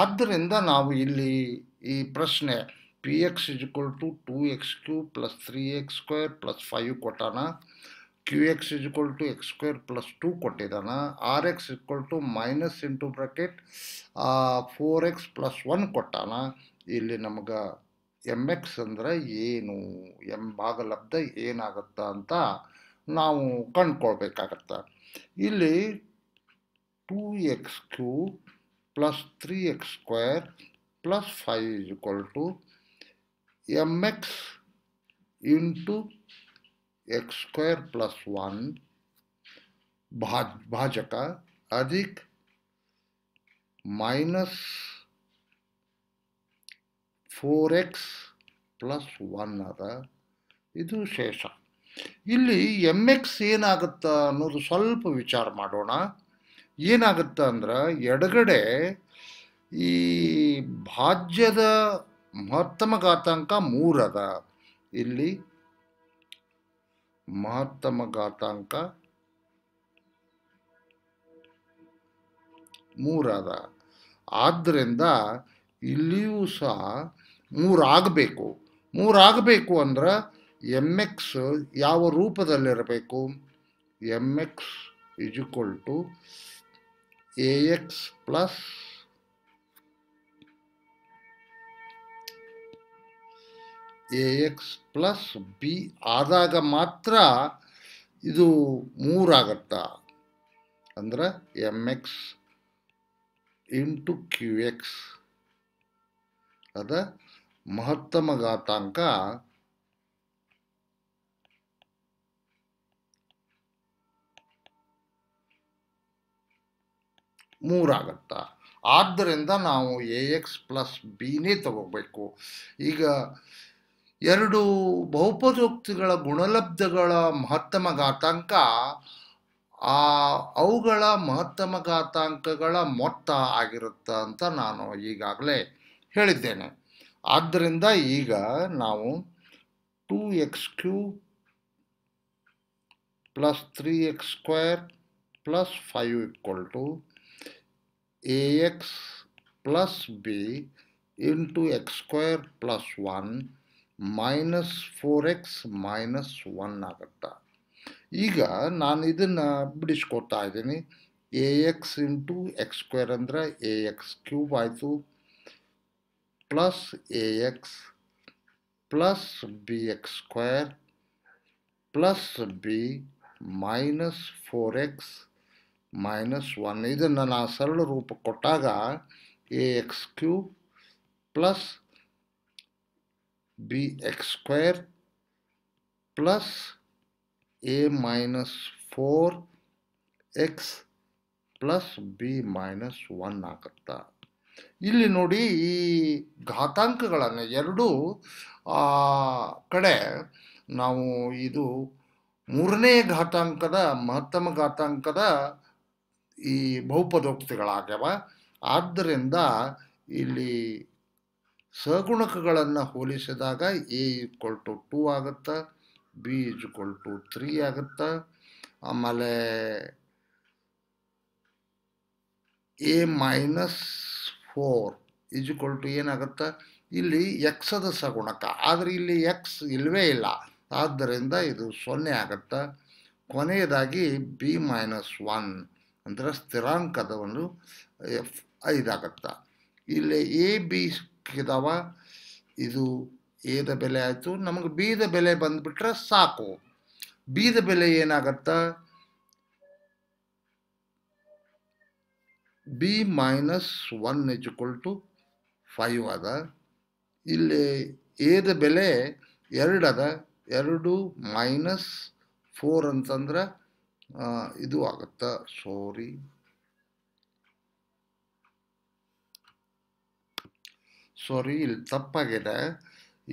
ಆದ್ದರಿಂದ ನಾವು ಇಲ್ಲಿ ಈ ಪ್ರಶ್ನೆ P X is equal to two X Q plus three X square plus five ಕೊಟ್ಟಾನ Q X is to X square plus two ಕೊಟ್ಟಿದ್ದಾನೆ R X equal to minus into bracket four X plus one ಕೊಟ್ಟಾನ ಇಲ್ಲಿ ನಮಗೆ m x ಅಂದರೆ ಏನು M ಲಬ್ಧ ಏನಾಗುತ್ತೆ ಅಂತ ನಾವು ಕಂಡ್ಕೊಳ್ಬೇಕಾಗತ್ತೆ ಇಲ್ಲಿ two X Q plus three X square plus five is equal to M X into X square plus one भाज भाजक अधिक minus four X plus one ಅದ ಇದು ಶೇಷ ಇಲ್ಲಿ ಎಮ್ ಎಕ್ಸ್ ಏನಾಗುತ್ತಾ ಅನ್ನೋದು ಸ್ವಲ್ಪ ವಿಚಾರ ಮಾಡೋಣ ಏನಾಗುತ್ತಾ ಅಂದ್ರೆ ಎಡಗಡೆ ಈ ಭಾಜ್ಯದ ಮಹತ್ತಮ ಘಾತಾಂಕ ಮೂರದ ಇಲ್ಲಿ ಮಹತ್ತಮ ಘಾತಾಂಕ ಮೂರಾದ ಆದ್ದರಿಂದ ಇಲ್ಲಿಯೂ ಸಹ ಮೂರಾಗಬೇಕು ಮೂರಾಗಬೇಕು ಅಂದ್ರೆ ಎಮ್ ಎಕ್ಸ್ ಯಾವ ರೂಪದಲ್ಲಿರಬೇಕು M X is to A X plus A X plus B ಆದಾಗ ಮಾತ್ರ ಇದು ಮೂರಾಗತ್ತಾ ಅಂದ್ರೆ M X into Q X ಅದ ಮಹತ್ತಮ ಘಾತಾಂಕ ಮೂರಾಗತ್ತ ಆದ್ದರಿಂದ ನಾವು ಎ ಎಕ್ಸ್ ಪ್ಲಸ್ ಬಿನೇ ತಗೋಬೇಕು ಈಗ ಎರಡು ಬಹುಪದೋಕ್ತಿಗಳ ಗುಣಲಬ್ಧಗಳ ಮಹತ್ತಮ ಘಾತಾಂಕ ಆ ಅವುಗಳ ಮಹತ್ತಮ ಘಾತಾಂಕಗಳ ಮೊತ್ತ ಆಗಿರುತ್ತೆ ಅಂತ ನಾನು ಈಗಾಗಲೇ ಹೇಳಿದ್ದೇನೆ ಆದ್ದರಿಂದ ಈಗ ನಾವು two X Q plus three X square plus five equal to A X plus B into X square plus one minus four X minus one ಆಗುತ್ತೆ ಈಗ ನಾನು ಇದನ್ನು ಬಿಡಿಸ್ಕೊಡ್ತಾ ಇದ್ದೀನಿ A X into X square ಅಂದರೆ ಎ ಎಕ್ಸ್ ಕ್ಯೂಬ್ ಆಯಿತು plus A X plus B X square plus B minus four X minus one ಇದನ್ನು ನಾನು ಸರಳ ರೂಪ ಕೊಟ್ಟಾಗ A X Q plus bx square plus a minus four X plus B minus one ಆಗುತ್ತಾ ಇಲ್ಲಿ ನೋಡಿ ಈ ಘಾತಾಂಕಗಳನ್ನು ಎರಡೂ ಕಡೆ ನಾವು ಇದು ಮೂರನೇ ಘಾತಾಂಕದ ಮಹತ್ತಮ ಘಾತಾಂಕದ ಈ ಬಹುಪದೋಕ್ತಿಗಳಾಗ್ಯವ ಆದ್ದರಿಂದ ಇಲ್ಲಿ ಸಗುಣಕಗಳನ್ನು ಹೋಲಿಸಿದಾಗ ಎ ಈಕ್ವಲ್ ಟು ಟೂ ಆಗುತ್ತೆ ಬಿ ಈಕ್ವಲ್ ಟು ತ್ರೀ ಆಗುತ್ತಾ ಆಮೇಲೆ a minus four equal to ಏನಾಗುತ್ತೆ ಇಲ್ಲಿ ಎಕ್ಸದ ಸಗುಣಕ ಆದರೆ ಇಲ್ಲಿ ಎಕ್ಸ್ ಇಲ್ಲವೇ ಇಲ್ಲ ಆದ್ದರಿಂದ ಇದು ಸೊನ್ನೆ ಆಗುತ್ತೆ ಕೊನೆಯದಾಗಿ ಬಿ ಮೈನಸ್ ಒನ್ ಅಂದರೆ ಸ್ಥಿರಾಂಕದ ಒಂದು ಎಫ್ ಐದಾಗತ್ತ ಇಲ್ಲಿ ಎ ಬಿ ಸಿಕ್ಕಿದಾವ ಇದು ಏದ ಬೆಲೆ ಆಯಿತು ನಮಗೆ ಬೀದ ಬೆಲೆ ಬಂದುಬಿಟ್ರೆ ಸಾಕು ಬೀದ ಬೆಲೆ ಏನಾಗತ್ತ b minus one equal to five ಅದ ಇಲ್ಲಿ ಏದ ಬೆಲೆ ಎರಡು ಅದ ಎರಡು ಮೈನಸ್ ಫೋರ್ ಅಂತಂದ್ರೆ ಇದು ಆಗತ್ತ ಸೋರಿ ಸಾರಿ ಇಲ್ಲಿ ತಪ್ಪಾಗಿದೆ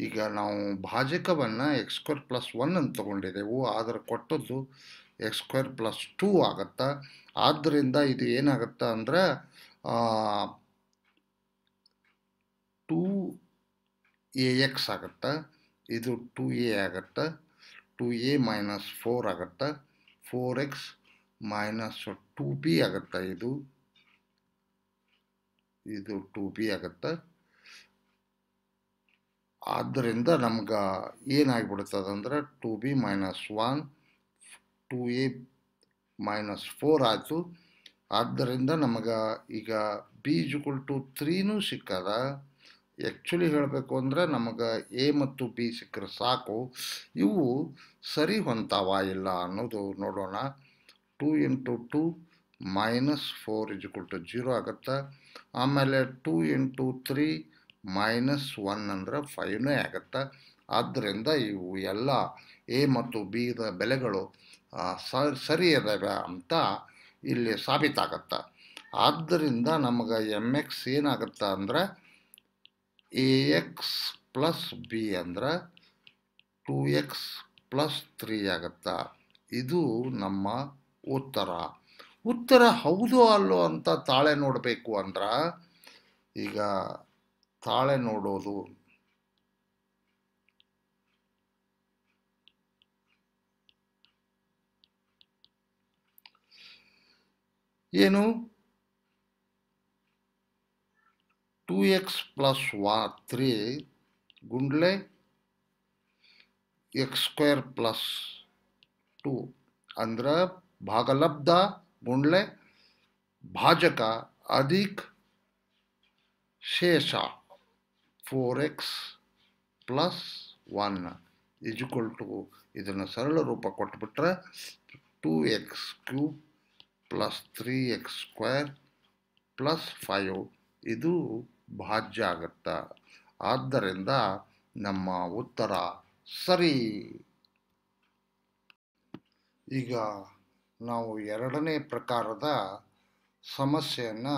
ಈಗ ನಾವು ಭಾಜಕವನ್ನು ಎಕ್ಸ್ ಸ್ಕ್ವೇರ್ ಪ್ಲಸ್ ಒನ್ ಅಂತ ತೊಗೊಂಡಿದ್ದೆವು ಆದರೆ ಕೊಟ್ಟದ್ದು ಎಕ್ಸ್ ಸ್ಕ್ವೇರ್ ಪ್ಲಸ್ ಟೂ ಆಗತ್ತಾ ಆದ್ದರಿಂದ ಇದು ಏನಾಗುತ್ತಾ ಅಂದರೆ ಟೂ ಎ ಎಕ್ಸ್ ಆಗುತ್ತೆ ಇದು ಟೂ ಎ ಆಗುತ್ತೆ ಟೂ ಎ ಮೈನಸ್ ಫೋರ್ ಆಗುತ್ತೆ four X minus two b ಆಗುತ್ತೆ ಇದು ಇದು ಟೂ ಬಿ ಆಗುತ್ತೆ ಆದ್ದರಿಂದ ನಮ್ಗೆ ಅಂದರೆ two b minus one two a minus four ಆಯಿತು ಆದ್ದರಿಂದ ನಮಗೆ ಈಗ ಬಿ ಇಕ್ವಲ್ ಟು ತ್ರೀನೂ ಸಿಕ್ಕದ ಆ್ಯಕ್ಚುಲಿ ಹೇಳಬೇಕು ಅಂದರೆ ನಮಗೆ ಎ ಮತ್ತು ಬಿ ಸಿಕ್ಕರೆ ಸಾಕು ಇವು ಸರಿ ಹೊಂತಾವ ಇಲ್ಲ ಅನ್ನೋದು ನೋಡೋಣ two into two minus four equal to zero ಆಗುತ್ತೆ ಆಮೇಲೆ two into three minus one ಅಂದರೆ ಫೈವ್ನೇ ಆಗುತ್ತೆ ಆದ್ದರಿಂದ ಇವು ಎಲ್ಲ ಎ ಮತ್ತು ಬಿದ ಬೆಲೆಗಳು ಸರಿ ಇದಾವೆ ಅಂತ ಇಲ್ಲಿ ಸಾಬೀತಾಗತ್ತೆ ಆದ್ದರಿಂದ ನಮಗೆ ಎಮ್ ಎಕ್ಸ್ ಏನಾಗುತ್ತೆ ಅಂದರೆ ಎ ಎಕ್ಸ್ ಪ್ಲಸ್ ಬಿ ಅಂದರೆ ಟೂ ಎಕ್ಸ್ ಪ್ಲಸ್ ತ್ರೀ ಆಗುತ್ತಾ ಇದು ನಮ್ಮ ಉತ್ತರ ಉತ್ತರ ಹೌದು ಅಲ್ಲೋ ಅಂತ ತಾಳೆ ನೋಡಬೇಕು ಅಂದ್ರೆ ಈಗ ತಾಳೆ ನೋಡೋದು ಏನು ಟೂ ಎಕ್ಸ್ ಪ್ಲಸ್ ವಾ ತ್ರೀ ಗುಂಡ್ಲೆ ಎಕ್ಸ್ ಸ್ಕ್ವೇರ್ ಪ್ಲಸ್ ಟು ಅಂದ್ರೆ ಭಾಗಲಬ್ಧ ಗುಂಡ್ಲೆ ಭಾಜಕ ಅಧಿಕ ಶೇಷ 4x plus one is to ಇದನ್ನು ಸರಳ ರೂಪ ಕೊಟ್ಬಿಟ್ರೆ two X cube plus three X square plus five ಇದು ಭಾಜ್ಯ ಆಗುತ್ತಾ ಆದ್ದರಿಂದ ನಮ್ಮ ಉತ್ತರ ಸರಿ ಈಗ ನಾವು ಎರಡನೇ ಪ್ರಕಾರದ ಸಮಸ್ಯೆಯನ್ನು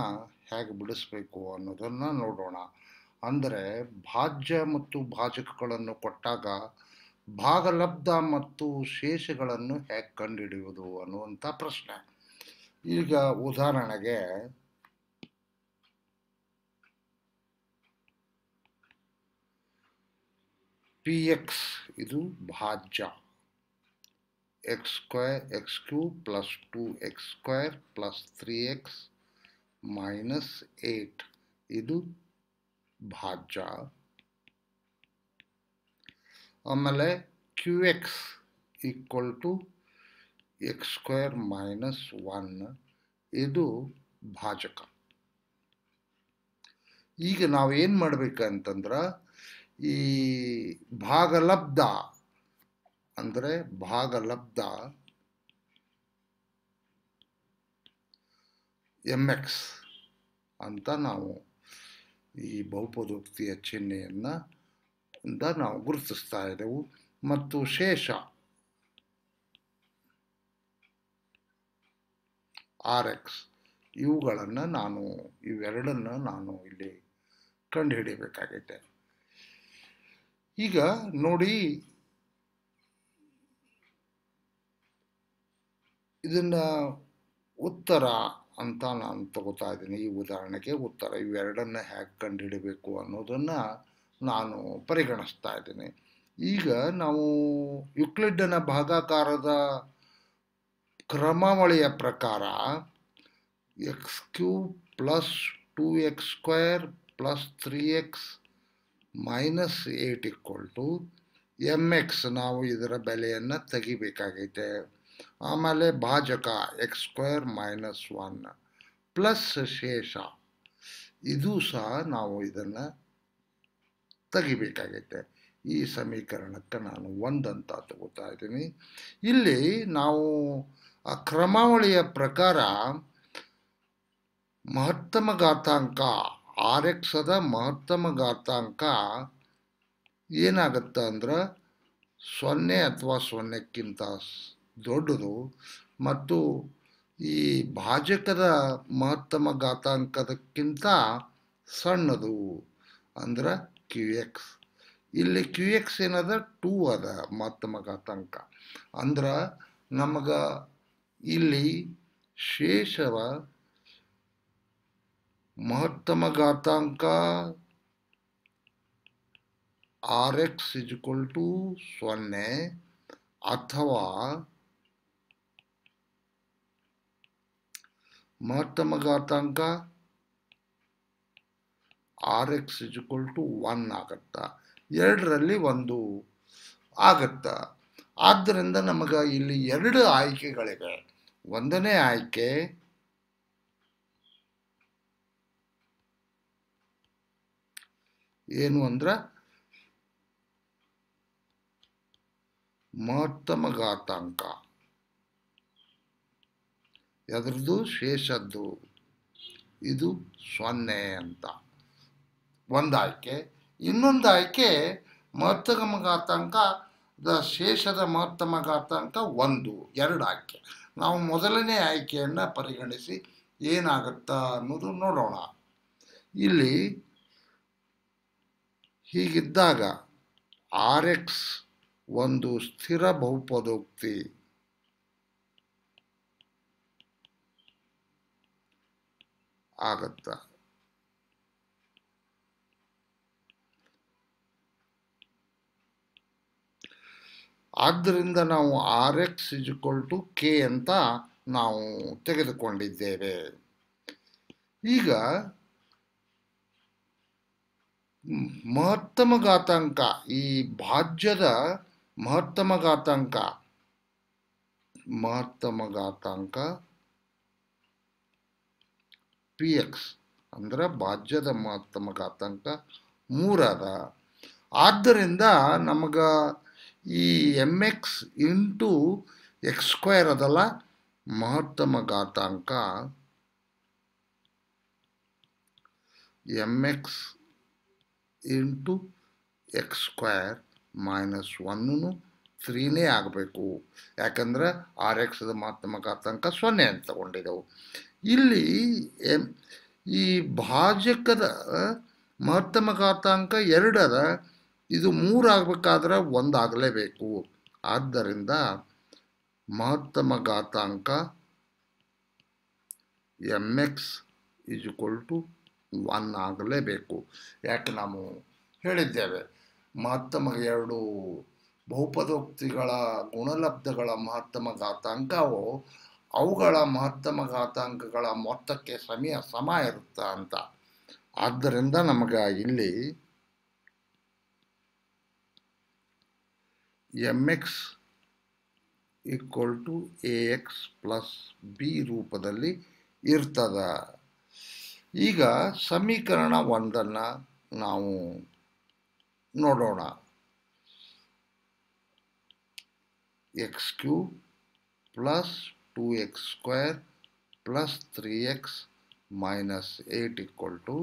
ಹೇಗೆ ಬಿಡಿಸಬೇಕು ಅನ್ನೋದನ್ನು ನೋಡೋಣ ಅಂದರೆ ಭಾಜ್ಯ ಮತ್ತು ಭಾಜಕಗಳನ್ನು ಕೊಟ್ಟಾಗ ಭಾಗಲಬ್ಧ ಮತ್ತು ಶೇಷಗಳನ್ನು ಹೇಗೆ ಕಂಡುಹಿಡಿಯುವುದು ಅನ್ನುವಂಥ ಪ್ರಶ್ನೆ ಈಗ ಉದಾಹರಣೆಗೆ ಪಿ ಎಕ್ಸ್ ಇದು ಭಾಜ್ಯ x square x Q plus two X square plus three x minus eight ಇದು ಭಾಜ್ಯ ಆಮೇಲೆ q x equal to X square minus one ಇದು ಭಾಜಕ ಈಗ ನಾವು ಮಾಡ್ಬೇಕು ಅಂತಂದ್ರೆ ಈ ಭಾಗಲಬ್ಧ ಅಂದರೆ ಭಾಗಲಬ್ಧ ಎಮ್ ಎಕ್ಸ್ ಅಂತ ನಾವು ಈ ಬಹುಪದೋಕ್ತಿಯ ಚಿಹ್ನೆಯನ್ನು ನಾವು ಗುರುತಿಸ್ತಾ ಇದ್ದೆವು ಮತ್ತು ಶೇಷ ಆರ್ ಎಕ್ಸ್ ಇವುಗಳನ್ನು ನಾನು ಇವೆರಡನ್ನು ನಾನು ಇಲ್ಲಿ ಕಂಡುಹಿಡಿಯಬೇಕಾಗಿದೆ ಈಗ ನೋಡಿ ಇದನ್ನು ಉತ್ತರ ಅಂತ ನಾನು ತಗೋತಾ ಇದ್ದೀನಿ ಈ ಉದಾಹರಣೆಗೆ ಉತ್ತರ ಇವೆರಡನ್ನು ಹೇಗೆ ಕಂಡುಹಿಡಬೇಕು ಅನ್ನೋದನ್ನು ನಾನು ಪರಿಗಣಿಸ್ತಾ ಇದ್ದೀನಿ ಈಗ ನಾವು ಯುಕ್ಲಿಡ್ಡನ ಭಾಗಾಕಾರದ ಕ್ರಮಾವಳಿಯ ಪ್ರಕಾರ x Q plus two X square plus three x minus eight equal to M x ನಾವು ಇದರ ಬೆಲೆಯನ್ನು ತೆಗಿಬೇಕಾಗೈತೆ ಆಮೇಲೆ ಭಾಜಕ x square minus one plus ಶೇಷ ಇದು ಸಹ ನಾವು ಇದನ್ನು ತೆಗಿಬೇಕಾಗೈತೆ ಈ ಸಮೀಕರಣಕ್ಕೆ ನಾನು ಒಂದಂತ ತಗೋತಾ ಇದ್ದೀನಿ ಇಲ್ಲಿ ನಾವು ಆ ಕ್ರಮಾವಳಿಯ ಪ್ರಕಾರ ಮಹತ್ತಮ ಘಾತಾಂಕ ಆರ್ ಎಕ್ಸದ ಮಹತ್ತಮ ಘಾತಾಂಕ ಏನಾಗುತ್ತೆ ಅಂದ್ರೆ ಸೊನ್ನೆ ಅಥವಾ ಸೊನ್ನೆಕ್ಕಿಂತ ದೊಡ್ಡದು ಮತ್ತು ಈ ಭಾಜಕದ ಮಹತ್ತಮ ಘಾತಾಂಕದಕ್ಕಿಂತ ಸಣ್ಣದು ಅಂದ್ರೆ ಕ್ಯೂ ಎಕ್ಸ್ ಇಲ್ಲಿ ಕ್ಯೂ ಎಕ್ಸ್ ಏನದ ಟೂ ಅದ ಮಹತ್ತಮ ಗಾತಾಂಕ ಅಂದ್ರೆ ನಮಗ ಇಲ್ಲಿ ಶೇಷವ ಮಹತ್ತಮ ಗಾತಾಂಕ ಆರ್ ಎಕ್ಸ್ ಇಜ್ಕೊಲ್ ಟು ಸೊನ್ನೆ ಅಥವಾ ಮಹತ್ತಮ ಘಾತಾಂಕ r x is to one ಆಗತ್ತಾ ಎರಡರಲ್ಲಿ ಒಂದು ಆಗತ್ತಾ ಆದ್ದರಿಂದ ನಮಗೆ ಇಲ್ಲಿ ಎರಡು ಆಯ್ಕೆಗಳಿವೆ ಒಂದನೇ ಆಯ್ಕೆ ಏನು ಅಂದ್ರೆ ಮಹತ್ತಮ ಘಾತಾಂಕ ಎದ್ರದ್ದು ಶೇಷದ್ದು ಇದು ಸೊನ್ನೆ ಅಂತ ಒಂದು ಆಯ್ಕೆ ಇನ್ನೊಂದು ಆಯ್ಕೆ ಮಹತ್ತಗಮಘಾತಾಂಕ ದ ಶೇಷದ ಮಹತ್ತಮಘಾತಾಂಕ ಒಂದು ಎರಡು ಆಯ್ಕೆ ನಾವು ಮೊದಲನೇ ಆಯ್ಕೆಯನ್ನು ಪರಿಗಣಿಸಿ ಏನಾಗುತ್ತಾ ಅನ್ನೋದು ನೋಡೋಣ ಇಲ್ಲಿ ಹೀಗಿದ್ದಾಗ ಆರ್ ಎಕ್ಸ್ ಒಂದು ಸ್ಥಿರ ಬಹುಪದೋಕ್ತಿ ಆಗತ್ತ ಆದ್ದರಿಂದ ನಾವು r x is to k ಅಂತ ನಾವು ತೆಗೆದುಕೊಂಡಿದ್ದೇವೆ ಈಗ ಮಹತ್ತಮ ಘಾತಾಂಕ ಈ ಭಾಜ್ಯದ ಮಹತ್ತಮ ಘಾತಾಂಕ ಮಹತ್ತಮ ಘಾತಾಂಕ ಪಿ ಎಕ್ಸ್ ಅಂದ್ರೆ ಭಾಜ್ಯದ ಮಾತು ಘಾತಾಂಕ ಆತಂಕ ಮೂರದ ಆದ್ದರಿಂದ ನಮಗೆ ಈ m X into X square ಅದಲ್ಲ ಮಹತ್ತಮ ಘಾತಾಂಕ m X into X square minus ಒನ್ನು ತ್ರೀನೇ ಆಗಬೇಕು ಯಾಕಂದರೆ ಆರ್ ಎಕ್ಸ್ದ ಮಾತಮ ಘಾತಾಂಕ ಸೊನ್ನೆ ಅಂತ ತಗೊಂಡಿದ್ದೆವು ಇಲ್ಲಿ ಈ ಭಾಜಕದ ಮಹತ್ತಮ ಘಾತಾಂಕ ಎರಡರ ಇದು ಮೂರಾಗಬೇಕಾದ್ರೆ ಒಂದಾಗಲೇಬೇಕು ಆದ್ದರಿಂದ ಮಹತ್ತಮ ಘಾತಾಂಕ m x is to one ಆಗಲೇಬೇಕು ಯಾಕೆ ನಾವು ಹೇಳಿದ್ದೇವೆ ಮಹತ್ತಮ ಎರಡು ಬಹುಪದೋಕ್ತಿಗಳ ಗುಣಲಬ್ಧಗಳ ಮಹತ್ತಮ ಘಾತಾಂಕವು ಅವುಗಳ ಮಹತ್ತಮ ಘಾತಾಂಕಗಳ ಮೊತ್ತಕ್ಕೆ ಸಮಯ ಸಮ ಇರುತ್ತ ಅಂತ ಆದ್ದರಿಂದ ನಮಗೆ ಇಲ್ಲಿ M x equal to A X plus b ರೂಪದಲ್ಲಿ ಇರ್ತದ ಈಗ ಸಮೀಕರಣ ಒಂದನ್ನು ನಾವು ನೋಡೋಣ x Q plus two x square plus three x minus eight equal to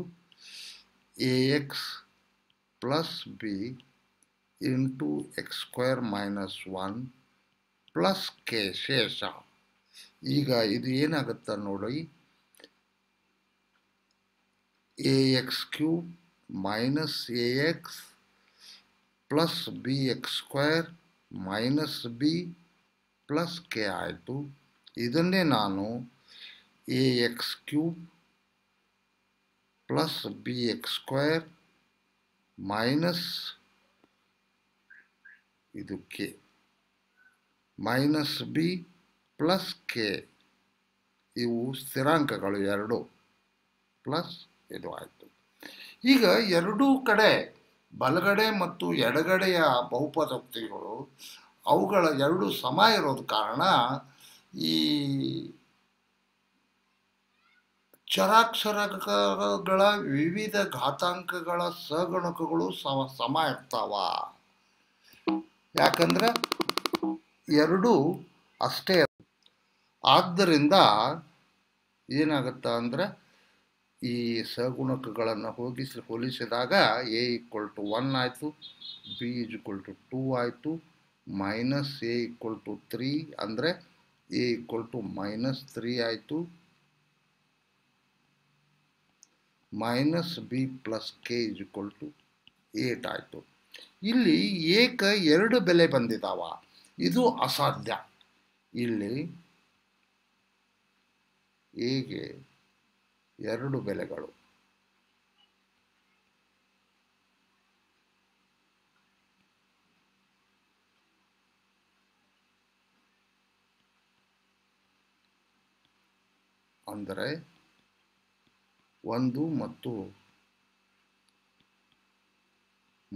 a x plus b into x square minus one plus k शेष नोड़ी a x q minus a x plus b x square minus b plus k आयतु ಇದನ್ನೇ ನಾನು a X cube plus B X square minus ಇದು k minus b plus k ಇವು ಸ್ಥಿರಾಂಕಗಳು ಎರಡು plus ಇದು ಆಯಿತು ಈಗ ಎರಡೂ ಕಡೆ ಬಲಗಡೆ ಮತ್ತು ಎಡಗಡೆಯ ಬಹುಪದೋಕ್ತಿಗಳು ಅವುಗಳ ಎರಡು ಸಮ ಇರೋದ ಕಾರಣ ಈ ಚರಾಕ್ಷರಗಳ ವಿವಿಧ ಘಾತಾಂಕಗಳ ಸಗುಣಕಗಳು ಸಮ ಸಮ ಇರ್ತಾವ ಯಾಕಂದ್ರೆ ಎರಡೂ ಅಷ್ಟೇ ಆದ್ದರಿಂದ ಏನಾಗುತ್ತ ಅಂದ್ರೆ ಈ ಸಗುಣಕಗಳನ್ನು ಹೋಗಿಸಿ ಹೋಲಿಸಿದಾಗ ಎ ಈಕ್ವಲ್ ಟು ಒನ್ ಆಯಿತು ಬಿ ಈಕ್ವಲ್ ಟು ಟೂ ಆಯಿತು minus a equal to three ಅಂದರೆ a equal to minus three ಆಯಿತು minus b plus k is equal to eight ಆಯಿತು ಇಲ್ಲಿ ಏಕ ಎರಡು ಬೆಲೆ ಬಂದಿದಾವ ಇದು ಅಸಾಧ್ಯ ಇಲ್ಲಿ ಹೇಗೆ ಎರಡು ಬೆಲೆಗಳು ಅಂದರೆ ಒಂದು ಮತ್ತು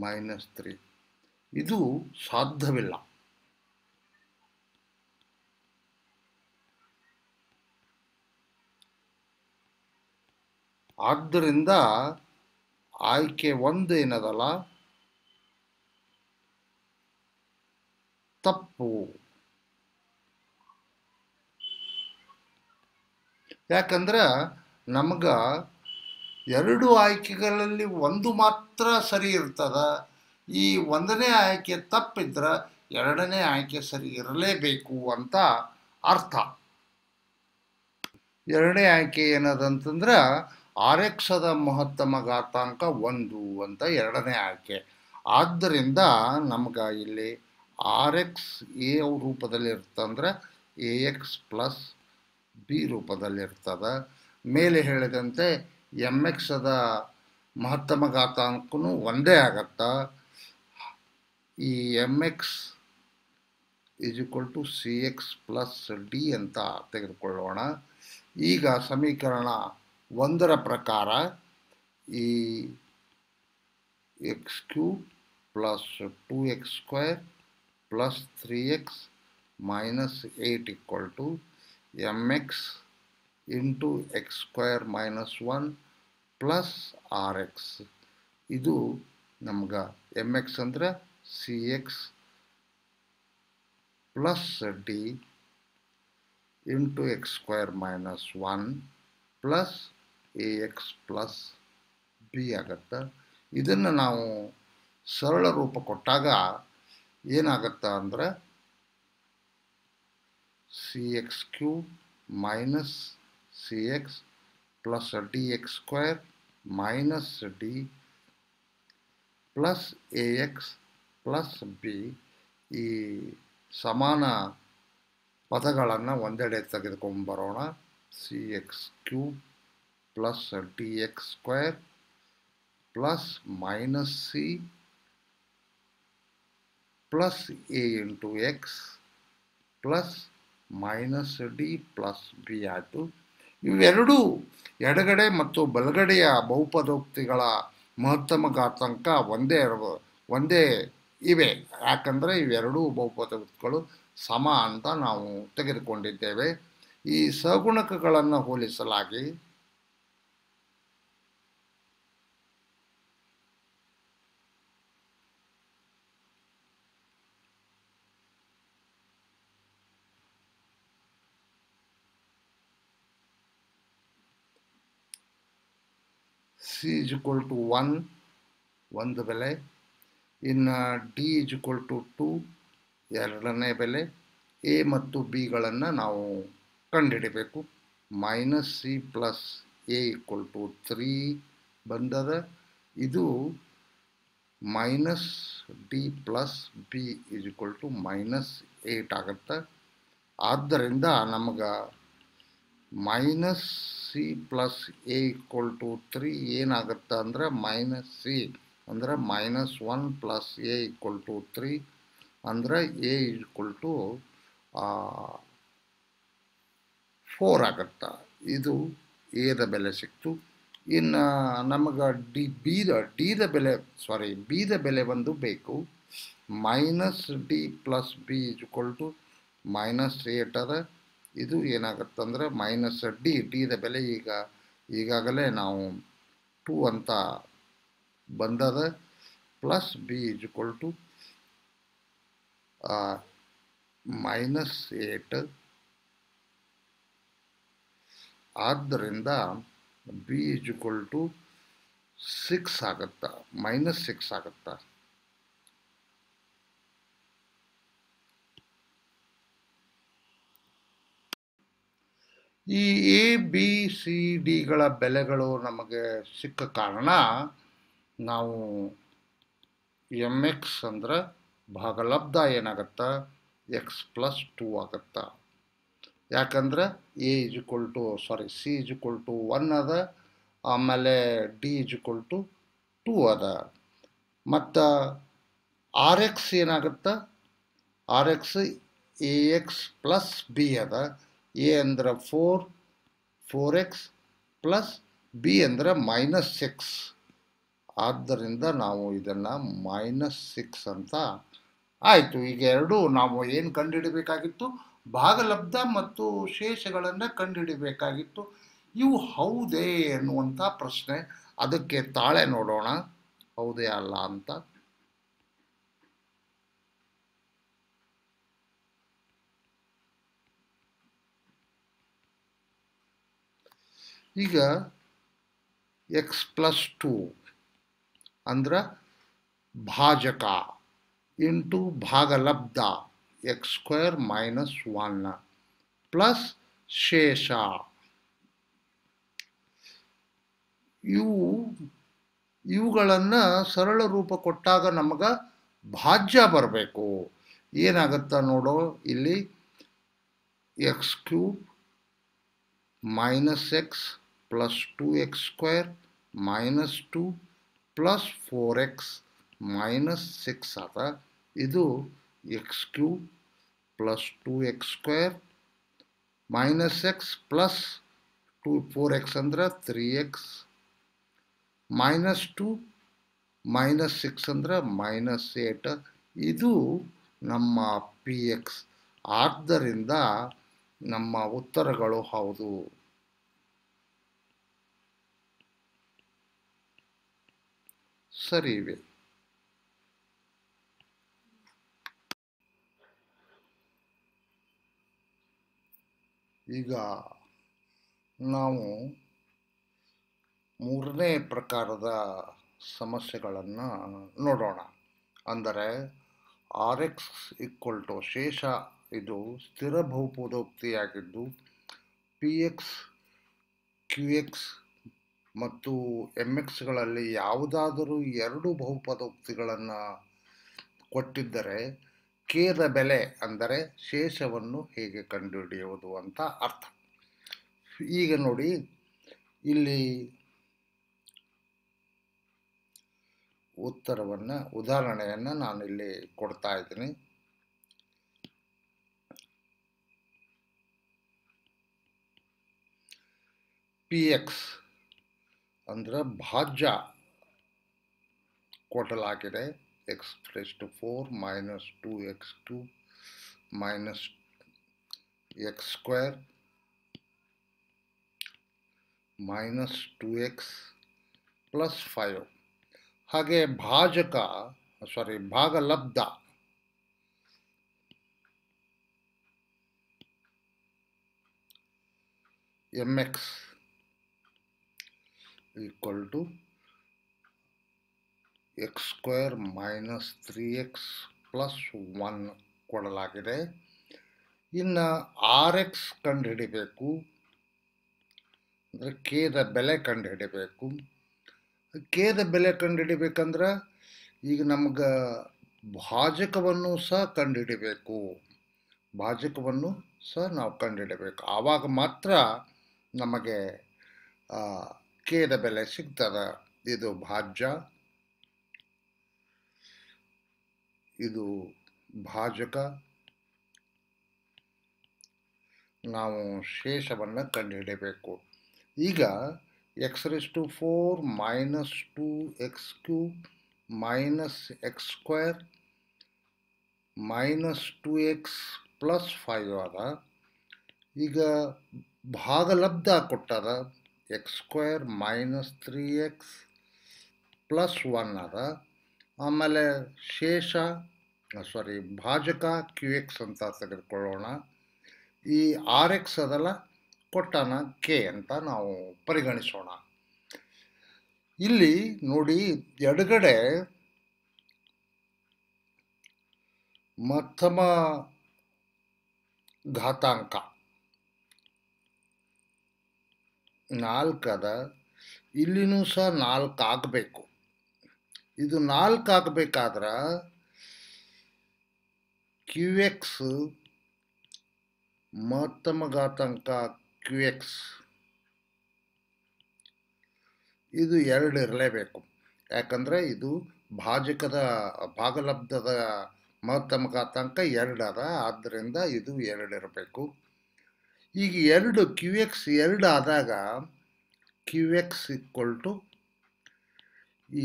ಮೈನಸ್ ತ್ರೀ ಇದು ಸಾಧ್ಯವಿಲ್ಲ ಆದ್ದರಿಂದ ಆಯ್ಕೆ ಒಂದು ಏನದಲ್ಲ ತಪ್ಪು ಯಾಕಂದ್ರೆ ನಮ್ಗೆ ಎರಡು ಆಯ್ಕೆಗಳಲ್ಲಿ ಒಂದು ಮಾತ್ರ ಸರಿ ಇರ್ತದ ಈ ಒಂದನೇ ಆಯ್ಕೆ ತಪ್ಪಿದ್ರೆ ಎರಡನೇ ಆಯ್ಕೆ ಸರಿ ಇರಲೇಬೇಕು ಅಂತ ಅರ್ಥ ಎರಡನೇ ಆಯ್ಕೆ ಏನದಂತಂದ್ರೆ ಎಕ್ಸದ ಮಹತ್ತಮ ಘಾತಾಂಕ ಒಂದು ಅಂತ ಎರಡನೇ ಆಯ್ಕೆ ಆದ್ದರಿಂದ ನಮ್ಗೆ ಇಲ್ಲಿ ಆರ್ ಎಕ್ಸ್ ಎ ರೂಪದಲ್ಲಿ ಇರ್ತಂದ್ರೆ ಎ ಎಕ್ಸ್ ಪ್ಲಸ್ ಬಿ ರೂಪದಲ್ಲಿರ್ತದೆ ಮೇಲೆ ಹೇಳಿದಂತೆ ಎಮ್ ಎಕ್ಸದ ಮಹತ್ತಮ ಘಾತಾಂಕೂ ಒಂದೇ ಆಗತ್ತಾ ಈ m x is equal to c x plus d ಅಂತ ತೆಗೆದುಕೊಳ್ಳೋಣ ಈಗ ಸಮೀಕರಣ ಒಂದರ ಪ್ರಕಾರ ಈ x Q plus two X square plus three x minus eight equal to mx x square minus one plus R x ಇದು ನಮ್ಗೆ ಎಮ್ ಎಕ್ಸ್ ಅಂದರೆ c x plus d into X square minus one plus A X plus b ಆಗತ್ತೆ ಇದನ್ನು ನಾವು ಸರಳ ರೂಪ ಕೊಟ್ಟಾಗ ಏನಾಗತ್ತೆ ಅಂದರೆ cx cube minus cx plus dx square minus d plus ax plus b ಈ ಸಮಾನ ಪದಗಳನ್ನು ಒಂದೆಡೆ ತೆಗೆದುಕೊಂಡು ಬರೋಣ c x cube plus d x square plus minus c plus a into x plus minus d plus b ಆಯಿತು ಇವೆರಡೂ ಎಡಗಡೆ ಮತ್ತು ಬಲಗಡೆಯ ಬಹುಪದೋಕ್ತಿಗಳ ಮಹತ್ತಮ ಘಾತಾಂಕ ಒಂದೇ ಒಂದೇ ಇವೆ ಯಾಕಂದರೆ ಇವೆರಡೂ ಬಹುಪದೋಕ್ತಿಗಳು ಸಮ ಅಂತ ನಾವು ತೆಗೆದುಕೊಂಡಿದ್ದೇವೆ ಈ ಸಗುಣಕಗಳನ್ನು ಹೋಲಿಸಲಾಗಿ c is equal to 1 ಒಂದು ಬೆಲೆ ಇನ್ನು d is equal to two ಎರಡನೇ ಬೆಲೆ ಎ ಮತ್ತು ಬಿಗಳನ್ನು ನಾವು ಕಂಡುಹಿಡಬೇಕು minus c plus a equal to three ಬಂದದ ಇದು minus d plus b is equal to minus eight ಆಗುತ್ತೆ ಆದ್ದರಿಂದ ನಮಗೆ minus c plus a equal to three ಏನಾಗುತ್ತೆ ಅಂದರೆ ಮೈನಸ್ ಸಿ ಅಂದರೆ minus one plus a equal to three ಅಂದರೆ a equal to four ಆಗುತ್ತಾ ಇದು ಎದ ಬೆಲೆ ಸಿಕ್ತು ಇನ್ನು ನಮಗೆ ಡಿ ಬಿದ ಡಿದ ಬೆಲೆ ಸಾರಿ ಬಿದ ಬೆಲೆ ಒಂದು ಬೇಕು minus d plus b equal to minus eight ಅದ ಇದು ಏನಾಗುತ್ತಂದರೆ ಮೈನಸ್ ಡಿ ಡಿದ ಬೆಲೆ ಈಗ ಈಗಾಗಲೇ ನಾವು ಟು ಅಂತ ಬಂದದ plus b is equal to minus eight ಆದ್ದರಿಂದ b is equal to six ಆಗುತ್ತಾ ಮೈನಸ್ ಸಿಕ್ಸ್ ಆಗುತ್ತಾ ಈ ಎ ಬಿ ಸಿ ಡಿಗಳ ಬೆಲೆಗಳು ನಮಗೆ ಸಿಕ್ಕ ಕಾರಣ ನಾವು ಎಮ್ ಎಕ್ಸ್ ಅಂದ್ರೆ ಭಾಗಲಬ್ಧ ಏನಾಗತ್ತಾ ಎಕ್ಸ್ ಪ್ಲಸ್ ಟು ಆಗುತ್ತ ಯಾಕಂದ್ರೆ a is to sorry c is equal to one ಅದ ಆಮೇಲೆ d is equal to two ಅದ ಮತ್ತು ಆರ್ ಎಕ್ಸ್ ಏನಾಗುತ್ತೆ r x a X plus b ಅದ ಎ ಅಂದ್ರೆ four four X plus b ಅಂದರೆ ಮೈನಸ್ ಸಿಕ್ಸ್ ಆದ್ದರಿಂದ ನಾವು ಇದನ್ನು ಮೈನಸ್ ಸಿಕ್ಸ್ ಅಂತ ಆಯಿತು ಈಗ ಎರಡೂ ನಾವು ಏನು ಕಂಡುಹಿಡಬೇಕಾಗಿತ್ತು ಭಾಗಲಬ್ಧ ಮತ್ತು ಶೇಷಗಳನ್ನು ಕಂಡುಹಿಡಬೇಕಾಗಿತ್ತು ಇವು ಹೌದೇ ಎನ್ನುವಂಥ ಪ್ರಶ್ನೆ ಅದಕ್ಕೆ ತಾಳೆ ನೋಡೋಣ ಹೌದೇ ಅಲ್ಲ ಅಂತ ಈಗ ಎಕ್ಸ್ ಪ್ಲಸ್ ಟು ಅಂದ್ರೆ ಭಾಜಕ ಇಂಟು ಭಾಗಲಬ್ಧ x square minus one plus ಶೇಷ ಇವು ಇವುಗಳನ್ನು ಸರಳ ರೂಪ ಕೊಟ್ಟಾಗ ನಮಗೆ ಭಾಜ್ಯ ಬರಬೇಕು ಏನಾಗುತ್ತಾ ನೋಡೋ ಇಲ್ಲಿ x cube minus x plus 2x square minus two plus four X minus six ಅದ ಇದು x Q plus two X square minus X plus to four x ಅಂದರೆ three x minus two minus six ಅಂದರೆ minus eight ಇದು ನಮ್ಮ P X ಆದ್ದರಿಂದ ನಮ್ಮ ಉತ್ತರಗಳು ಹೌದು ಸರಿ ಇವೆ ಈಗ ನಾವು ಮೂರನೇ ಪ್ರಕಾರದ ಸಮಸ್ಯೆಗಳನ್ನು ನೋಡೋಣ ಅಂದರೆ ಆರ್ ಎಕ್ಸ್ ಈಕ್ವಲ್ ಟು ಶೇಷ ಇದು ಸ್ಥಿರ ಬಹುಪದೋಕ್ತಿಯಾಗಿದ್ದು ಪಿ ಎಕ್ಸ್ ಕ್ಯೂ ಎಕ್ಸ್ ಮತ್ತು ಎಮ್ ಎಕ್ಸ್ಗಳಲ್ಲಿ ಯಾವುದಾದರೂ ಎರಡು ಬಹುಪದೋಕ್ತಿಗಳನ್ನು ಕೊಟ್ಟಿದ್ದರೆ ಕೇದ ಬೆಲೆ ಅಂದರೆ ಶೇಷವನ್ನು ಹೇಗೆ ಕಂಡುಹಿಡಿಯುವುದು ಅಂತ ಅರ್ಥ ಈಗ ನೋಡಿ ಇಲ್ಲಿ ಉತ್ತರವನ್ನು ಉದಾಹರಣೆಯನ್ನು ನಾನಿಲ್ಲಿ ಕೊಡ್ತಾ ಇದ್ದೀನಿ ಪಿ ಎಕ್ಸ್ ಅಂದರೆ ಭಾಜ್ಯ ಕ್ವಾಟಲ್ ಹಾಕಿದೆ x plus to four minus two x two minus X square minus two X plus five ಹಾಗೆ ಭಾಜಕ ಸಾರಿ ಭಾಗಲಬ್ಧ m x equal to x square minus three X plus one ಕೊಡಲಾಗಿದೆ ಇನ್ನು ಆರ್ ಎಕ್ಸ್ ಕಂಡುಹಿಡಿಬೇಕು ಅಂದರೆ ಕೇದ ಬೆಲೆ ಕಂಡುಹಿಡಿಬೇಕು ಕೇದ ಬೆಲೆ ಕಂಡುಹಿಡಿಬೇಕಂದ್ರೆ ಈಗ ನಮ್ಗೆ ಭಾಜಕವನ್ನು ಸಹ ಕಂಡುಹಿಡಿಬೇಕು ಭಾಜಕವನ್ನು ಸಹ ನಾವು ಕಂಡುಹಿಡಬೇಕು ಆವಾಗ ಮಾತ್ರ ನಮಗೆ ಕೇದ ಬೆಲೆ ಸಿಗ್ತದ ಇದು ಭಾಜ್ಯ ಇದು ಭಾಜಕ ನಾವು ಶೇಷವನ್ನು ಕಂಡುಹಿಡಿಯಬೇಕು ಈಗ x raise to four minus two X q minus X square minus two X plus five ಅದ ಈಗ ಭಾಗಲಬ್ಧ ಕೊಟ್ಟದ x square minus three X plus one ಅದ ಆಮೇಲೆ ಶೇಷ ಸಾರಿ ಭಾಜಕ ಕ್ಯೂ ಎಕ್ಸ್ ಅಂತ ತೆಗೆದುಕೊಳ್ಳೋಣ ಈ ಆರ್ ಎಕ್ಸ್ ಅದೆಲ್ಲ ಕೊಟ್ಟಣ ಕೆ ಅಂತ ನಾವು ಪರಿಗಣಿಸೋಣ ಇಲ್ಲಿ ನೋಡಿ ಎಡಗಡೆ ಮಧ್ಯಮ ಘಾತಾಂಕ ನಾಲ್ಕದ ಇಲ್ಲಿನೂ ಸಹ ನಾಲ್ಕು ಆಗಬೇಕು ಇದು ನಾಲ್ಕು ಹಾಕಬೇಕಾದ್ರೆ ಕ್ಯೂ ಎಕ್ಸ್ ಮಹತ್ತಮ ಘಾತಾಂಕ ಕ್ಯೂ ಎಕ್ಸ್ ಇದು ಎರಡು ಇರಲೇಬೇಕು ಯಾಕಂದರೆ ಇದು ಭಾಜಕದ ಭಾಗಲಬ್ಧದ ಮಹತ್ತಮ ಘಾತಾಂಕ ಅದ ಆದ್ದರಿಂದ ಇದು ಎರಡು ಇರಬೇಕು ಈಗ ಎರಡು ಕ್ಯೂ ಎಕ್ಸ್ ಎರಡು ಆದಾಗ ಕ್ಯೂ ಎಕ್ಸ್ ಈಕ್ವಲ್ ಟು ಈ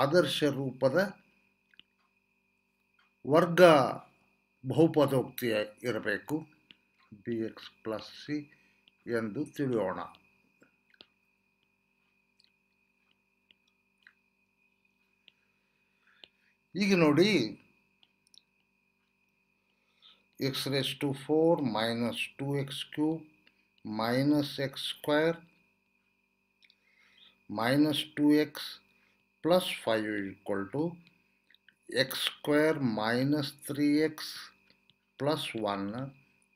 ಆದರ್ಶ ರೂಪದ ವರ್ಗ ಬಹುಪದೋಕ್ತಿ ಇರಬೇಕು ಬಿ ಎಕ್ಸ್ ಪ್ಲಸ್ ಸಿ ಎಂದು ತಿಳಿಯೋಣ ಈಗ ನೋಡಿ x raise to four minus two x cube minus x square minus two x plus five equal to x square minus three x plus one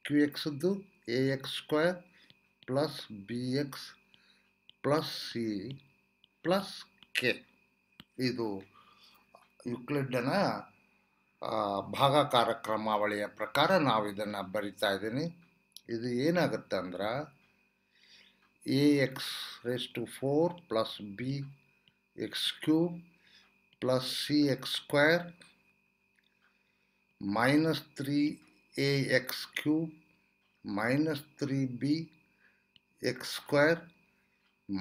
q x दो a x square plus b x plus c plus k ಇದು ಯುಕ್ಲಿಡ್ಡನ ಭಾಗಾಕಾರ ಕ್ರಮಾವಳಿಯ ಪ್ರಕಾರ ನಾವು ಇದನ್ನು ಬರಿತಾ ಇದ್ದೀನಿ ಇದು ಏನಾಗುತ್ತೆ ಅಂದ್ರೆ a x raise to four plus B x cube plus c x square minus three a X cube minus three b X square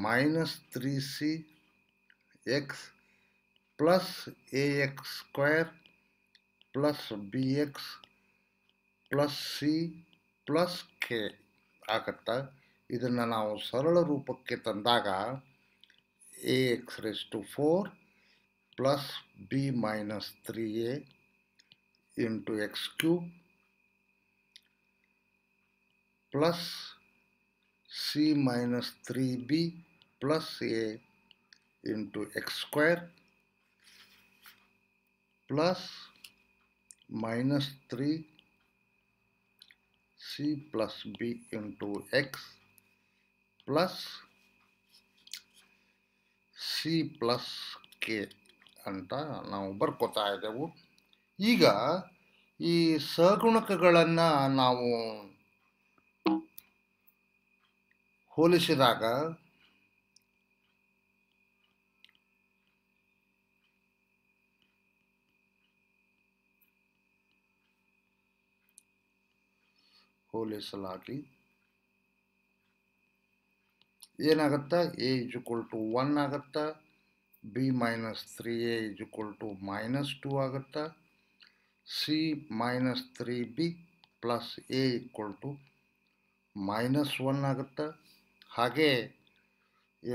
minus three c x plus A x square plus b x plus c plus k ಆಗತ್ತ ಇದನ್ನು ನಾವು ಸರಳ ರೂಪಕ್ಕೆ ತಂದಾಗ a x raise to four plus B minus three a into x cube plus c minus three b plus a into X square plus minus 3 c plus b into x plus c plus k ಅಂತ ನಾವು ಬರ್ಕೋತಾ ಇದ್ದೆವು ಈಗ ಈ ಸಗುಣಕಗಳನ್ನು ನಾವು ಹೋಲಿಸಿದಾಗ ಹೋಲಿಸಲಾಗಿ ಏನಾಗತ್ತಾ a is equal to one ಆಗುತ್ತಾ b minus three a is equal to minus two ಆಗುತ್ತಾ c minus three b plus a equal to minus one ಆಗುತ್ತಾ ಹಾಗೆ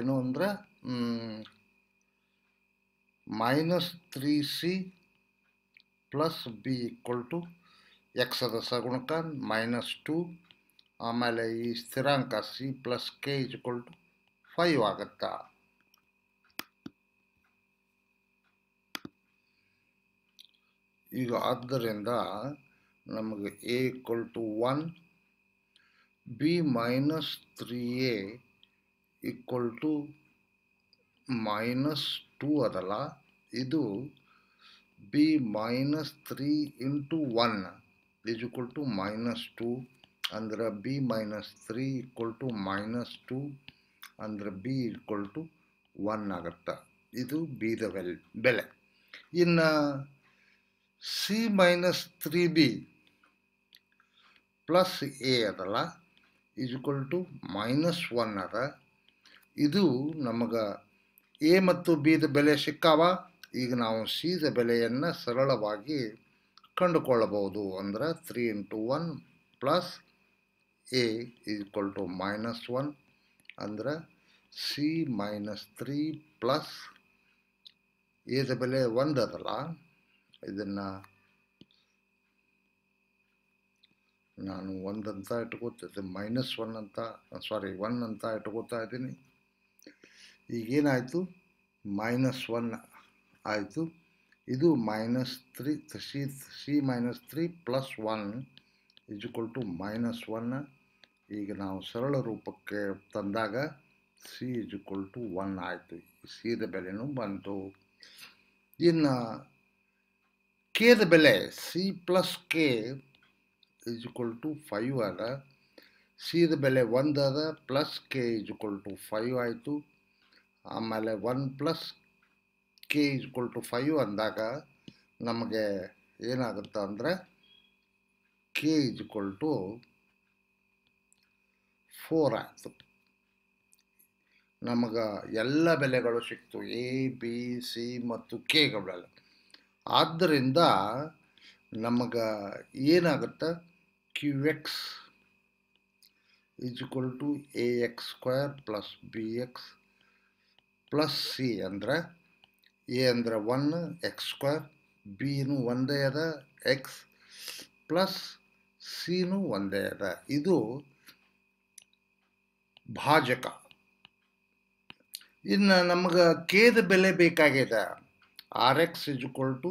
ಏನು ಅಂದರೆ minus three c plus b equal to ಎಕ್ಸದ ಸಗುಣಕ minus two ಆಮೇಲೆ ಈ ಸ್ಥಿರಾಂಕ c plus K equal to five ಆಗುತ್ತ ಈಗ ಆದ್ದರಿಂದ ನಮಗೆ a equal to one b minus three a equal to minus two ಅದಲ್ಲ ಇದು b minus three into one is equal to minus two ಅಂದರೆ b minus three equal to minus two ಅಂದರೆ b equal to one ಆಗತ್ತೆ ಇದು ಬಿದ ಬೆಲ್ ಬೆಲೆ ಇನ್ನು c minus three b plus a ಅದಲ್ಲ is equal to minus one ಅದ ಇದು ನಮಗೆ ಎ ಮತ್ತು ಬಿದ ಬೆಲೆ ಸಿಕ್ಕಾವ ಈಗ ನಾವು ಸೀದ ಬೆಲೆಯನ್ನು ಸರಳವಾಗಿ ಕಂಡುಕೊಳ್ಳಬಹುದು ಅಂದರೆ three into one plus a equal to minus one ಅಂದರೆ ಸಿ ಮೈನಸ್ ತ್ರೀ ಪ್ಲಸ್ ಎದ ಬೆಲೆ ಒಂದದಲ್ಲ ಇದನ್ನು ನಾನು ಒಂದಂತ ಇಟ್ಕೋತಿದ್ದೆ ಮೈನಸ್ ಒನ್ ಅಂತ ಸಾರಿ ಒನ್ ಅಂತ ಇಟ್ಕೋತಾ ಇದ್ದೀನಿ ಈಗೇನಾಯಿತು ಮೈನಸ್ ಒನ್ ಆಯಿತು ಇದು minus three c c minus three plus one equal to minus one ಈಗ ನಾವು ಸರಳ ರೂಪಕ್ಕೆ ತಂದಾಗ ಸಿ ಈಕ್ವಲ್ ಟು ಒನ್ ಆಯಿತು ಸಿದ ಬೆಲೆನೂ ಬಂತು ಇನ್ನು ಕೆದ ಬೆಲೆ c plus k equal to five ಅದ ಸಿದ ಬೆಲೆ ಒಂದು ಅದ plus k equal to five ಆಯಿತು ಆಮೇಲೆ one plus k equal to five ಅಂದಾಗ ನಮಗೆ ಏನಾಗುತ್ತೆ ಅಂದರೆ ಕೆ ಈಕ್ವಲ್ ಟು ಫೋರ್ ಆಯಿತು ನಮಗೆ ಎಲ್ಲ ಬೆಲೆಗಳು ಸಿಕ್ತು ಎ ಬಿ ಸಿ ಮತ್ತು ಕೆಗಳೆಲ್ಲ ಆದ್ದರಿಂದ ನಮಗೆ ಏನಾಗುತ್ತೆ q x equal to A x square plus B x plus c ಅಂದರೆ ಎ ಅಂದರೆ ಒನ್ ಎಕ್ಸ್ ಸ್ಕ್ವೇರ್ ಬಿನೂ ಒಂದೇ ಅದ ಎಕ್ಸ್ ಪ್ಲಸ್ ಸಿನೂ ಒಂದೇ ಅದ ಇದು ಭಾಜಕ ಇನ್ನು ನಮಗೆ ಕೇದ ಬೆಲೆ ಬೇಕಾಗಿದೆ r x is to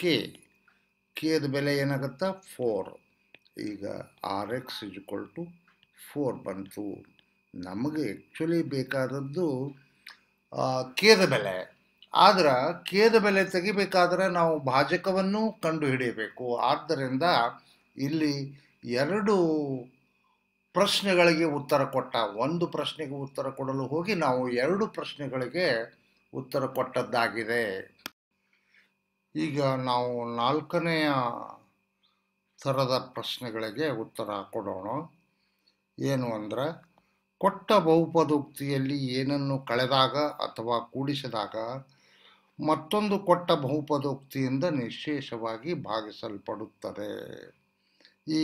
k ಕೇದ ಬೆಲೆ ಏನಾಗುತ್ತಾ ಫೋರ್ ಈಗ r x is to four ಬಂತು ನಮಗೆ ಆ್ಯಕ್ಚುಲಿ ಬೇಕಾದದ್ದು ಕೇದ ಬೆಲೆ ಆದ್ರೆ ಕೇದ ಬೆಲೆ ತೆಗಿಬೇಕಾದ್ರೆ ನಾವು ಭಾಜಕವನ್ನು ಕಂಡುಹಿಡಿಯಬೇಕು ಆದ್ದರಿಂದ ಇಲ್ಲಿ ಎರಡು ಪ್ರಶ್ನೆಗಳಿಗೆ ಉತ್ತರ ಕೊಟ್ಟ ಒಂದು ಪ್ರಶ್ನೆಗೆ ಉತ್ತರ ಕೊಡಲು ಹೋಗಿ ನಾವು ಎರಡು ಪ್ರಶ್ನೆಗಳಿಗೆ ಉತ್ತರ ಕೊಟ್ಟದ್ದಾಗಿದೆ ಈಗ ನಾವು ನಾಲ್ಕನೆಯ ಥರದ ಪ್ರಶ್ನೆಗಳಿಗೆ ಉತ್ತರ ಕೊಡೋಣ ಏನು ಅಂದರೆ ಕೊಟ್ಟ ಬಹುಪದೋಕ್ತಿಯಲ್ಲಿ ಏನನ್ನು ಕಳೆದಾಗ ಅಥವಾ ಕೂಡಿಸಿದಾಗ ಮತ್ತೊಂದು ಕೊಟ್ಟ ಬಹುಪದೋಕ್ತಿಯಿಂದ ನಿಶೇಷವಾಗಿ ಭಾಗಿಸಲ್ಪಡುತ್ತದೆ ಈ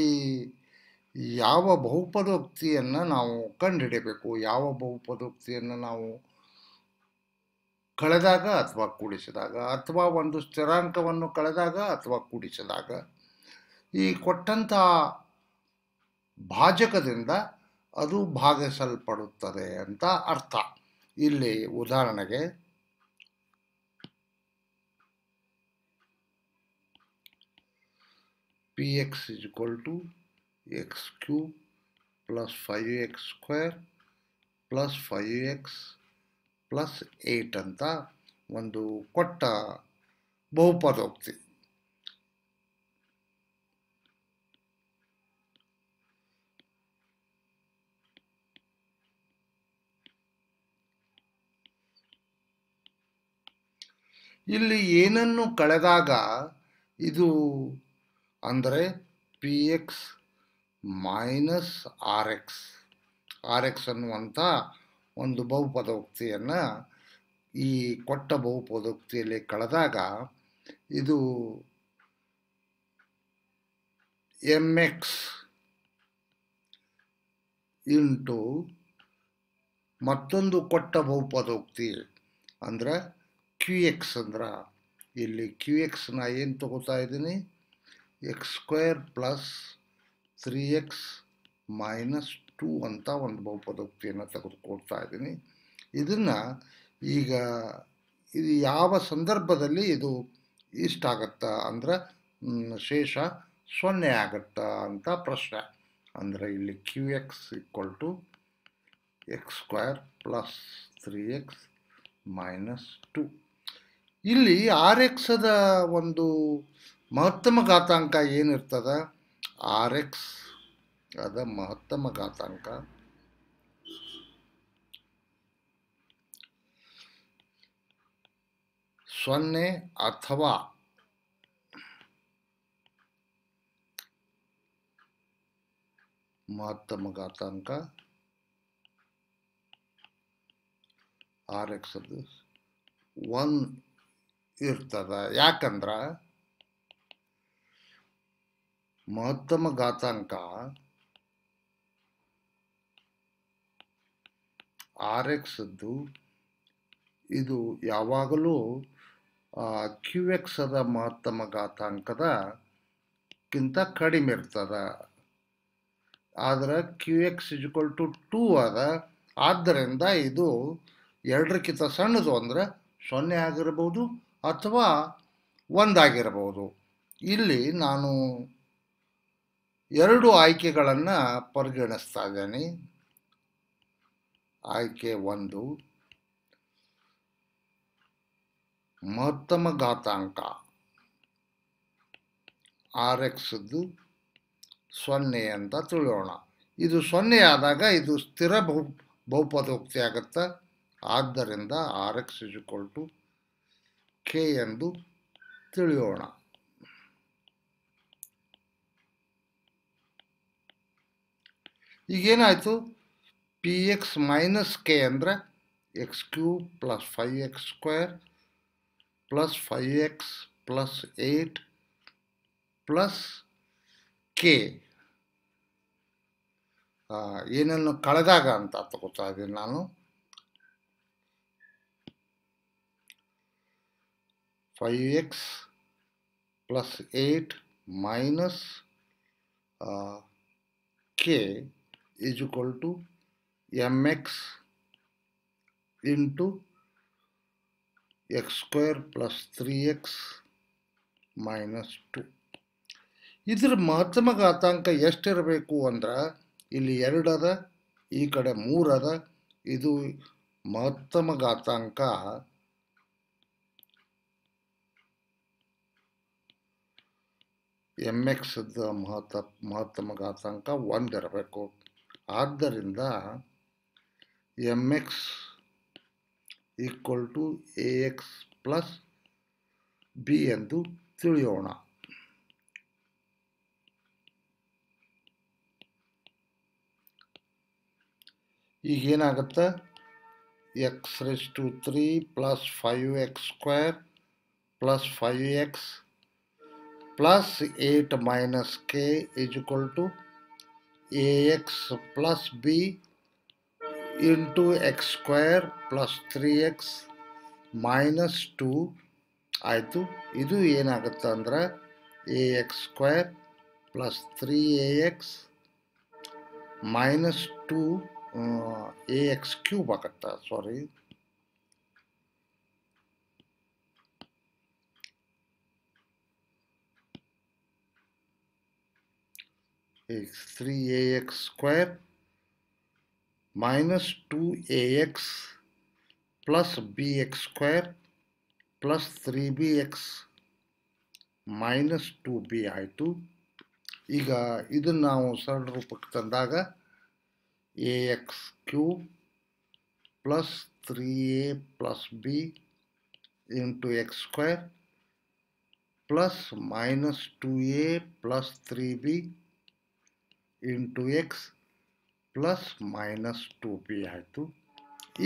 ಯಾವ ಬಹುಪದೋಕ್ತಿಯನ್ನು ನಾವು ಕಂಡುಹಿಡಿಯಬೇಕು ಯಾವ ಬಹುಪದೋಕ್ತಿಯನ್ನು ನಾವು ಕಳೆದಾಗ ಅಥವಾ ಕೂಡಿಸಿದಾಗ ಅಥವಾ ಒಂದು ಸ್ಥಿರಾಂಕವನ್ನು ಕಳೆದಾಗ ಅಥವಾ ಕೂಡಿಸಿದಾಗ ಈ ಕೊಟ್ಟಂಥ ಭಾಜಕದಿಂದ ಅದು ಭಾಗಿಸಲ್ಪಡುತ್ತದೆ ಅಂತ ಅರ್ಥ ಇಲ್ಲಿ ಉದಾಹರಣೆಗೆ px is equal to x cube plus 5x square plus five x plus eight ಅಂತ ಒಂದು ಕೊಟ್ಟ ಬಹುಪದೋಕ್ತಿ ಇಲ್ಲಿ ಏನನ್ನು ಕಳೆದಾಗ ಇದು ಅಂದರೆ P X minus R X R x ಅನ್ನುವಂಥ ಒಂದು ಬಹುಪದೋಕ್ತಿಯನ್ನು ಈ ಕೊಟ್ಟ ಬಹುಪದೋಕ್ತಿಯಲ್ಲಿ ಕಳೆದಾಗ ಇದು ಎಮ್ ಎಕ್ಸ್ ಇಂಟು ಮತ್ತೊಂದು ಕೊಟ್ಟ ಬಹುಪದೋಕ್ತಿ ಅಂದರೆ ಕ್ಯೂ ಎಕ್ಸ್ ಅಂದ್ರೆ ಇಲ್ಲಿ ಕ್ಯೂ ಎಕ್ಸ್ನ ಏನು ತಗೋತಾ ಇದ್ದೀನಿ x square plus three x minus two ಅಂತ ಒಂದು ಬಹುಪದೋಕ್ತಿಯನ್ನು ತೆಗೆದುಕೊಡ್ತಾ ಇದ್ದೀನಿ ಇದನ್ನು ಈಗ ಇದು ಯಾವ ಸಂದರ್ಭದಲ್ಲಿ ಇದು ಇಷ್ಟಾಗತ್ತಾ ಅಂದರೆ ಶೇಷ ಸೊನ್ನೆ ಆಗತ್ತಾ ಅಂತ ಪ್ರಶ್ನೆ ಅಂದರೆ ಇಲ್ಲಿ q x equal to X square plus three x minus two ಇಲ್ಲಿ ಆರ್ ಎಕ್ಸದ ಒಂದು ಮಹತ್ತಮ ಘಾತಾಂಕ ಏನಿರ್ತದ ಆರ್ ಎಕ್ಸ್ ಅದ ಮಹತ್ತಮ ಘಾತಾಂಕ ಸೊನ್ನೆ ಅಥವಾ ಮಹತ್ತಮ ಘಾತಾಂಕ ಆರ್ ಎಕ್ಸ್ ಅದು ಒನ್ ಇರ್ತದ ಯಾಕಂದ್ರೆ ಮಹತ್ತಮ ಘಾತಾಂಕ ಆರ್ ಎಕ್ಸದ್ದು ಇದು ಯಾವಾಗಲೂ ಕ್ಯೂ ಎಕ್ಸದ ಮಹತ್ತಮ ಘಾತಾಂಕದಕ್ಕಿಂತ ಕಡಿಮೆ ಇರ್ತದೆ ಆದರೆ q x equal to two ಅದ ಆದ್ದರಿಂದ ಇದು ಎರಡರಕ್ಕಿಂತ ಸಣ್ಣದು ಅಂದರೆ ಸೊನ್ನೆ ಆಗಿರ್ಬೋದು ಅಥವಾ ಒಂದಾಗಿರ್ಬೋದು ಇಲ್ಲಿ ನಾನು ಎರಡು ಆಯ್ಕೆಗಳನ್ನು ಪರಿಗಣಿಸ್ತಾ ಇದ್ದೇನೆ ಆಯ್ಕೆ ಒಂದು ಮಹತ್ತಮ ಘಾತಾಂಕ ಆರ್ ಎಕ್ಸ್ದು ಸೊನ್ನೆ ಅಂತ ತಿಳಿಯೋಣ ಇದು ಸೊನ್ನೆ ಆದಾಗ ಇದು ಸ್ಥಿರ ಬಹು ಬಹುಪದೋಕ್ತಿ ಆಗುತ್ತ ಆದ್ದರಿಂದ ಆರ್ ಎಕ್ಸ್ ಇಸ್ ಕೆ ಎಂದು ತಿಳಿಯೋಣ ಈಗೇನಾಯಿತು ಪಿ ಎಕ್ಸ್ ಮೈನಸ್ ಕೆ ಅಂದರೆ x cube plus five x square plus five x plus eight plus k ಏನನ್ನು ಕಳೆದಾಗ ಅಂತ ತಗೋತಾ ಇದ್ದೀನಿ ನಾನು five x plus eight minus k is equal to mx into x square plus 3x minus two ಇದ್ರ ಮಹತ್ತಮ ಘಾತಾಂಕ ಎಷ್ಟಿರಬೇಕು ಅಂದ್ರೆ ಇಲ್ಲಿ ಎರಡದ ಈ ಕಡೆ ಮೂರದ ಇದು ಮಹತ್ತಮ ಘಾತಾಂಕ ಎಮ್ ಎಕ್ಸ್ ಮಹತ್ತ ಮಹತ್ತಮ ಘಾತಾಂಕ ಒಂದಿರಬೇಕು ಆದ್ದರಿಂದ m x equal to A X plus b ಎಂದು ತಿಳಿಯೋಣ ಈಗೇನಾಗುತ್ತೆ x raise to three plus five x square plus five x plus eight minus k equal to plus B into X square plus three x minus two ಆಯಿತು ಇದು ಏನಾಗುತ್ತೆ ಅಂದ್ರೆ a x square plus three a x minus two A X cube ಆಗುತ್ತೆ sorry is 3ax square minus 2ax plus bx square plus 3bx minus two b ಆಯಿತು ಈಗ ಇದನ್ನು ನಾವು ಸರಳ ರೂಪಕ್ಕೆ ತಂದಾಗ a X cube plus three a plus B into X square plus minus two a plus three b into x plus minus two p ಆಯಿತು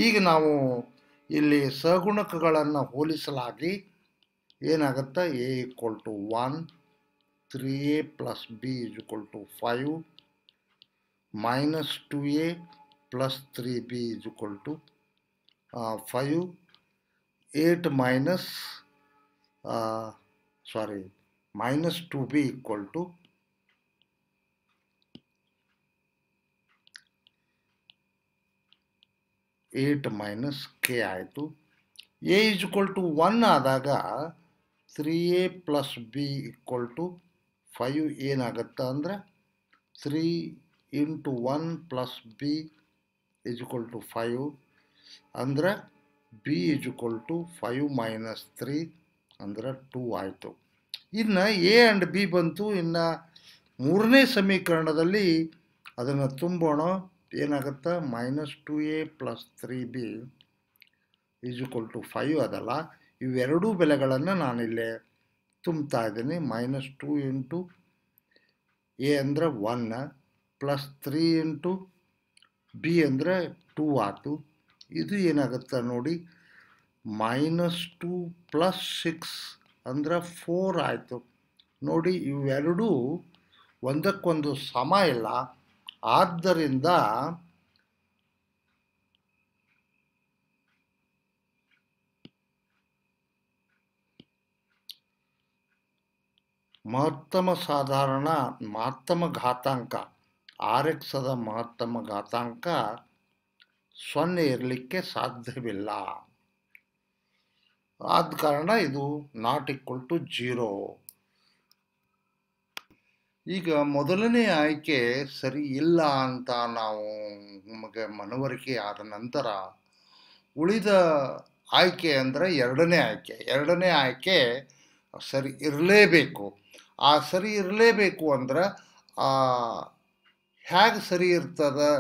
ಈಗ ನಾವು ಇಲ್ಲಿ ಸಗುಣಕಗಳನ್ನು ಹೋಲಿಸಲಾಗಿ ಏನಾಗುತ್ತೆ a equal to one three a plus b is equal to five minus two a plus three b is equal to five eight minus sorry minus two b equal to eight minus k ಆಯಿತು a equal to one ಆದಾಗ three a plus b equal to five ಏನಾಗುತ್ತೆ ಅಂದರೆ three into one plus b equal to five ಅಂದರೆ b equal to five minus three ಅಂದರೆ two ಆಯಿತು ಇನ್ನು A and B ಬಂತು ಇನ್ನು ಮೂರನೇ ಸಮೀಕರಣದಲ್ಲಿ ಅದನ್ನು ತುಂಬೋಣ ಏನಾಗುತ್ತೆ minus two a plus three b is equal to five ಅದಲ್ಲ ಇವೆರಡೂ ಬೆಲೆಗಳನ್ನು ನಾನಿಲ್ಲಿ ತುಂಬ್ತಾ ಇದ್ದೀನಿ ಮೈನಸ್ ಟು ಇಂಟು ಎ ಅಂದರೆ one plus three into b ಅಂದರೆ ಟೂ ಆಯಿತು ಇದು ಏನಾಗುತ್ತೆ ನೋಡಿ ಮೈನಸ್ ಟು ಪ್ಲಸ್ ಸಿಕ್ಸ್ ಅಂದರೆ ಫೋರ್ ಆಯಿತು ನೋಡಿ ಇವೆರಡೂ ಒಂದಕ್ಕೊಂದು ಸಮ ಇಲ್ಲ ಆದ್ದರಿಂದ ಮಹತ್ತಮ ಸಾಧಾರಣ ಮಹತ್ತಮ ಘಾತಾಂಕ ಆರೆಕ್ಸದ ಮಹತ್ತಮ ಘಾತಾಂಕ ಸೊನ್ನೆ ಇರಲಿಕ್ಕೆ ಸಾಧ್ಯವಿಲ್ಲ ಆದ ಕಾರಣ ಇದು ನಾಟ್ ಈಕ್ವಲ್ ಟು ಜೀರೋ ಈಗ ಮೊದಲನೇ ಆಯ್ಕೆ ಸರಿ ಇಲ್ಲ ಅಂತ ನಾವು ನಮಗೆ ಮನವರಿಕೆ ಆದ ನಂತರ ಉಳಿದ ಆಯ್ಕೆ ಅಂದರೆ ಎರಡನೇ ಆಯ್ಕೆ ಎರಡನೇ ಆಯ್ಕೆ ಸರಿ ಇರಲೇಬೇಕು ಆ ಸರಿ ಇರಲೇಬೇಕು ಅಂದ್ರೆ ಹೇಗೆ ಸರಿ ಇರ್ತದೆ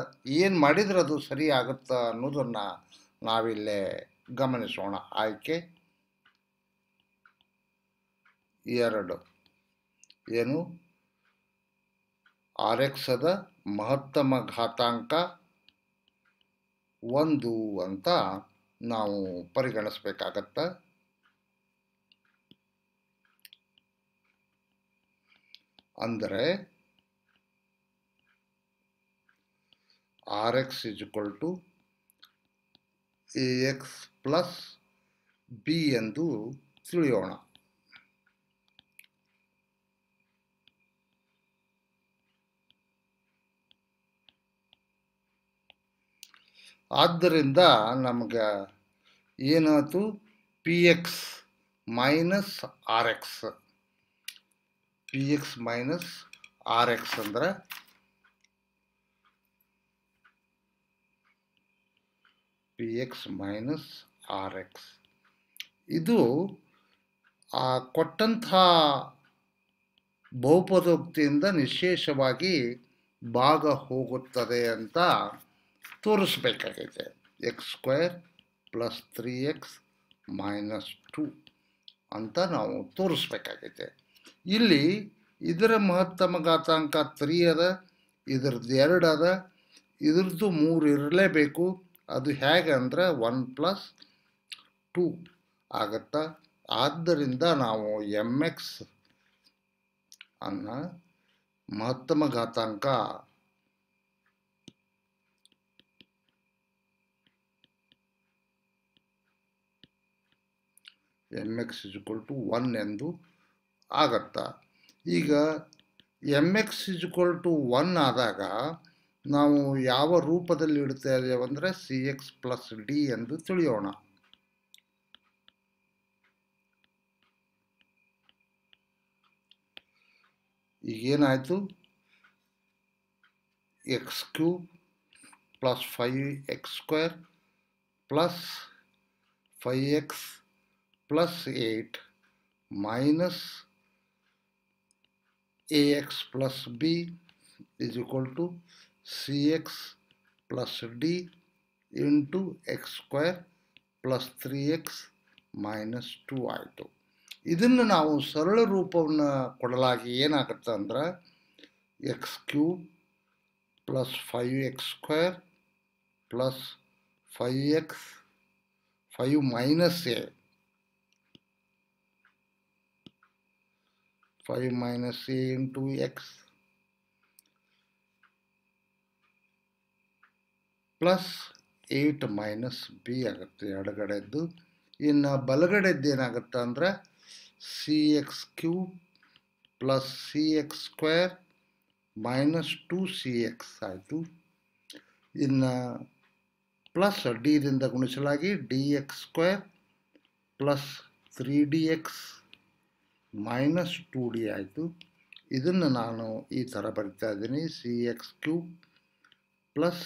ಏನು ಮಾಡಿದ್ರೆ ಅದು ಸರಿ ಆಗುತ್ತೆ ಅನ್ನೋದನ್ನು ನಾವಿಲ್ಲೇ ಗಮನಿಸೋಣ ಆಯ್ಕೆ ಎರಡು ಏನು ಎಕ್ಸದ ಮಹತ್ತಮ ಘಾತಾಂಕ ಒಂದು ಅಂತ ನಾವು ಪರಿಗಣಿಸಬೇಕಾಗತ್ತ ಅಂದರೆ r x is to A X plus b ಎಂದು ತಿಳಿಯೋಣ ಆದ್ದರಿಂದ ನಮಗೆ ಏನಾಯಿತು p X minus R x p X minus R x ಅಂದರೆ P X minus R x ಇದು ಆ ಕೊಟ್ಟಂಥ ಬಹುಪದೋಕ್ತಿಯಿಂದ ನಿಶೇಷವಾಗಿ ಭಾಗ ಹೋಗುತ್ತದೆ ಅಂತ ತೋರಿಸ್ಬೇಕಾಗೈತೆ x square plus three x minus two ಅಂತ ನಾವು ತೋರಿಸ್ಬೇಕಾಗೈತೆ ಇಲ್ಲಿ ಇದರ ಮಹತ್ತಮ ಘಾತಾಂಕ ತ್ರೀ ಅದ ಇದ್ರದ್ದು ಎರಡು ಅದ ಇದ್ರದ್ದು ಮೂರು ಇರಲೇಬೇಕು ಅದು ಹೇಗೆ ಅಂದರೆ ಒನ್ ಪ್ಲಸ್ ಟೂ ಆಗತ್ತಾ ಆದ್ದರಿಂದ ನಾವು ಎಮ್ ಎಕ್ಸ್ ಅನ್ನು ಮಹತ್ತಮ ಘಾತಾಂಕ m X is to one ಎಂದು ಆಗತ್ತಾ ಈಗ m X is to one ಆದಾಗ ನಾವು ಯಾವ ರೂಪದಲ್ಲಿ ಇಡ್ತಾ ಇದ್ದೇವೆ ಅಂದರೆ ಸಿ ಎಕ್ಸ್ ಪ್ಲಸ್ ಡಿ ಎಂದು ತಿಳಿಯೋಣ ಈಗೇನಾಯಿತು x Q plus five x square plus five x plus 8 minus ax plus b is equal to cx plus d into x square plus three x minus two ಆಯಿತು ಇದನ್ನು ನಾವು ಸರಳ ರೂಪವನ್ನು ಕೊಡಲಾಗಿ ಏನಾಗುತ್ತೆ ಅಂದ್ರೆ x cube plus five x square plus five x five minus a 5 minus a into x plus eight minus b ಆಗುತ್ತೆ ಎಡಗಡೆದ್ದು ಇನ್ನು ಬಲಗಡೆದ್ದು ಏನಾಗುತ್ತೆ ಅಂದರೆ c x Q plus c x square minus two c x ಆಯಿತು ಇನ್ನು plus ಡಿದಿಂದ ಗುಣಿಸಲಾಗಿ d x square plus three d x minus two d ಆಯಿತು ಇದನ್ನು ನಾನು ಈ ಥರ ಬರಿತಾ ಇದ್ದೀನಿ c x cube plus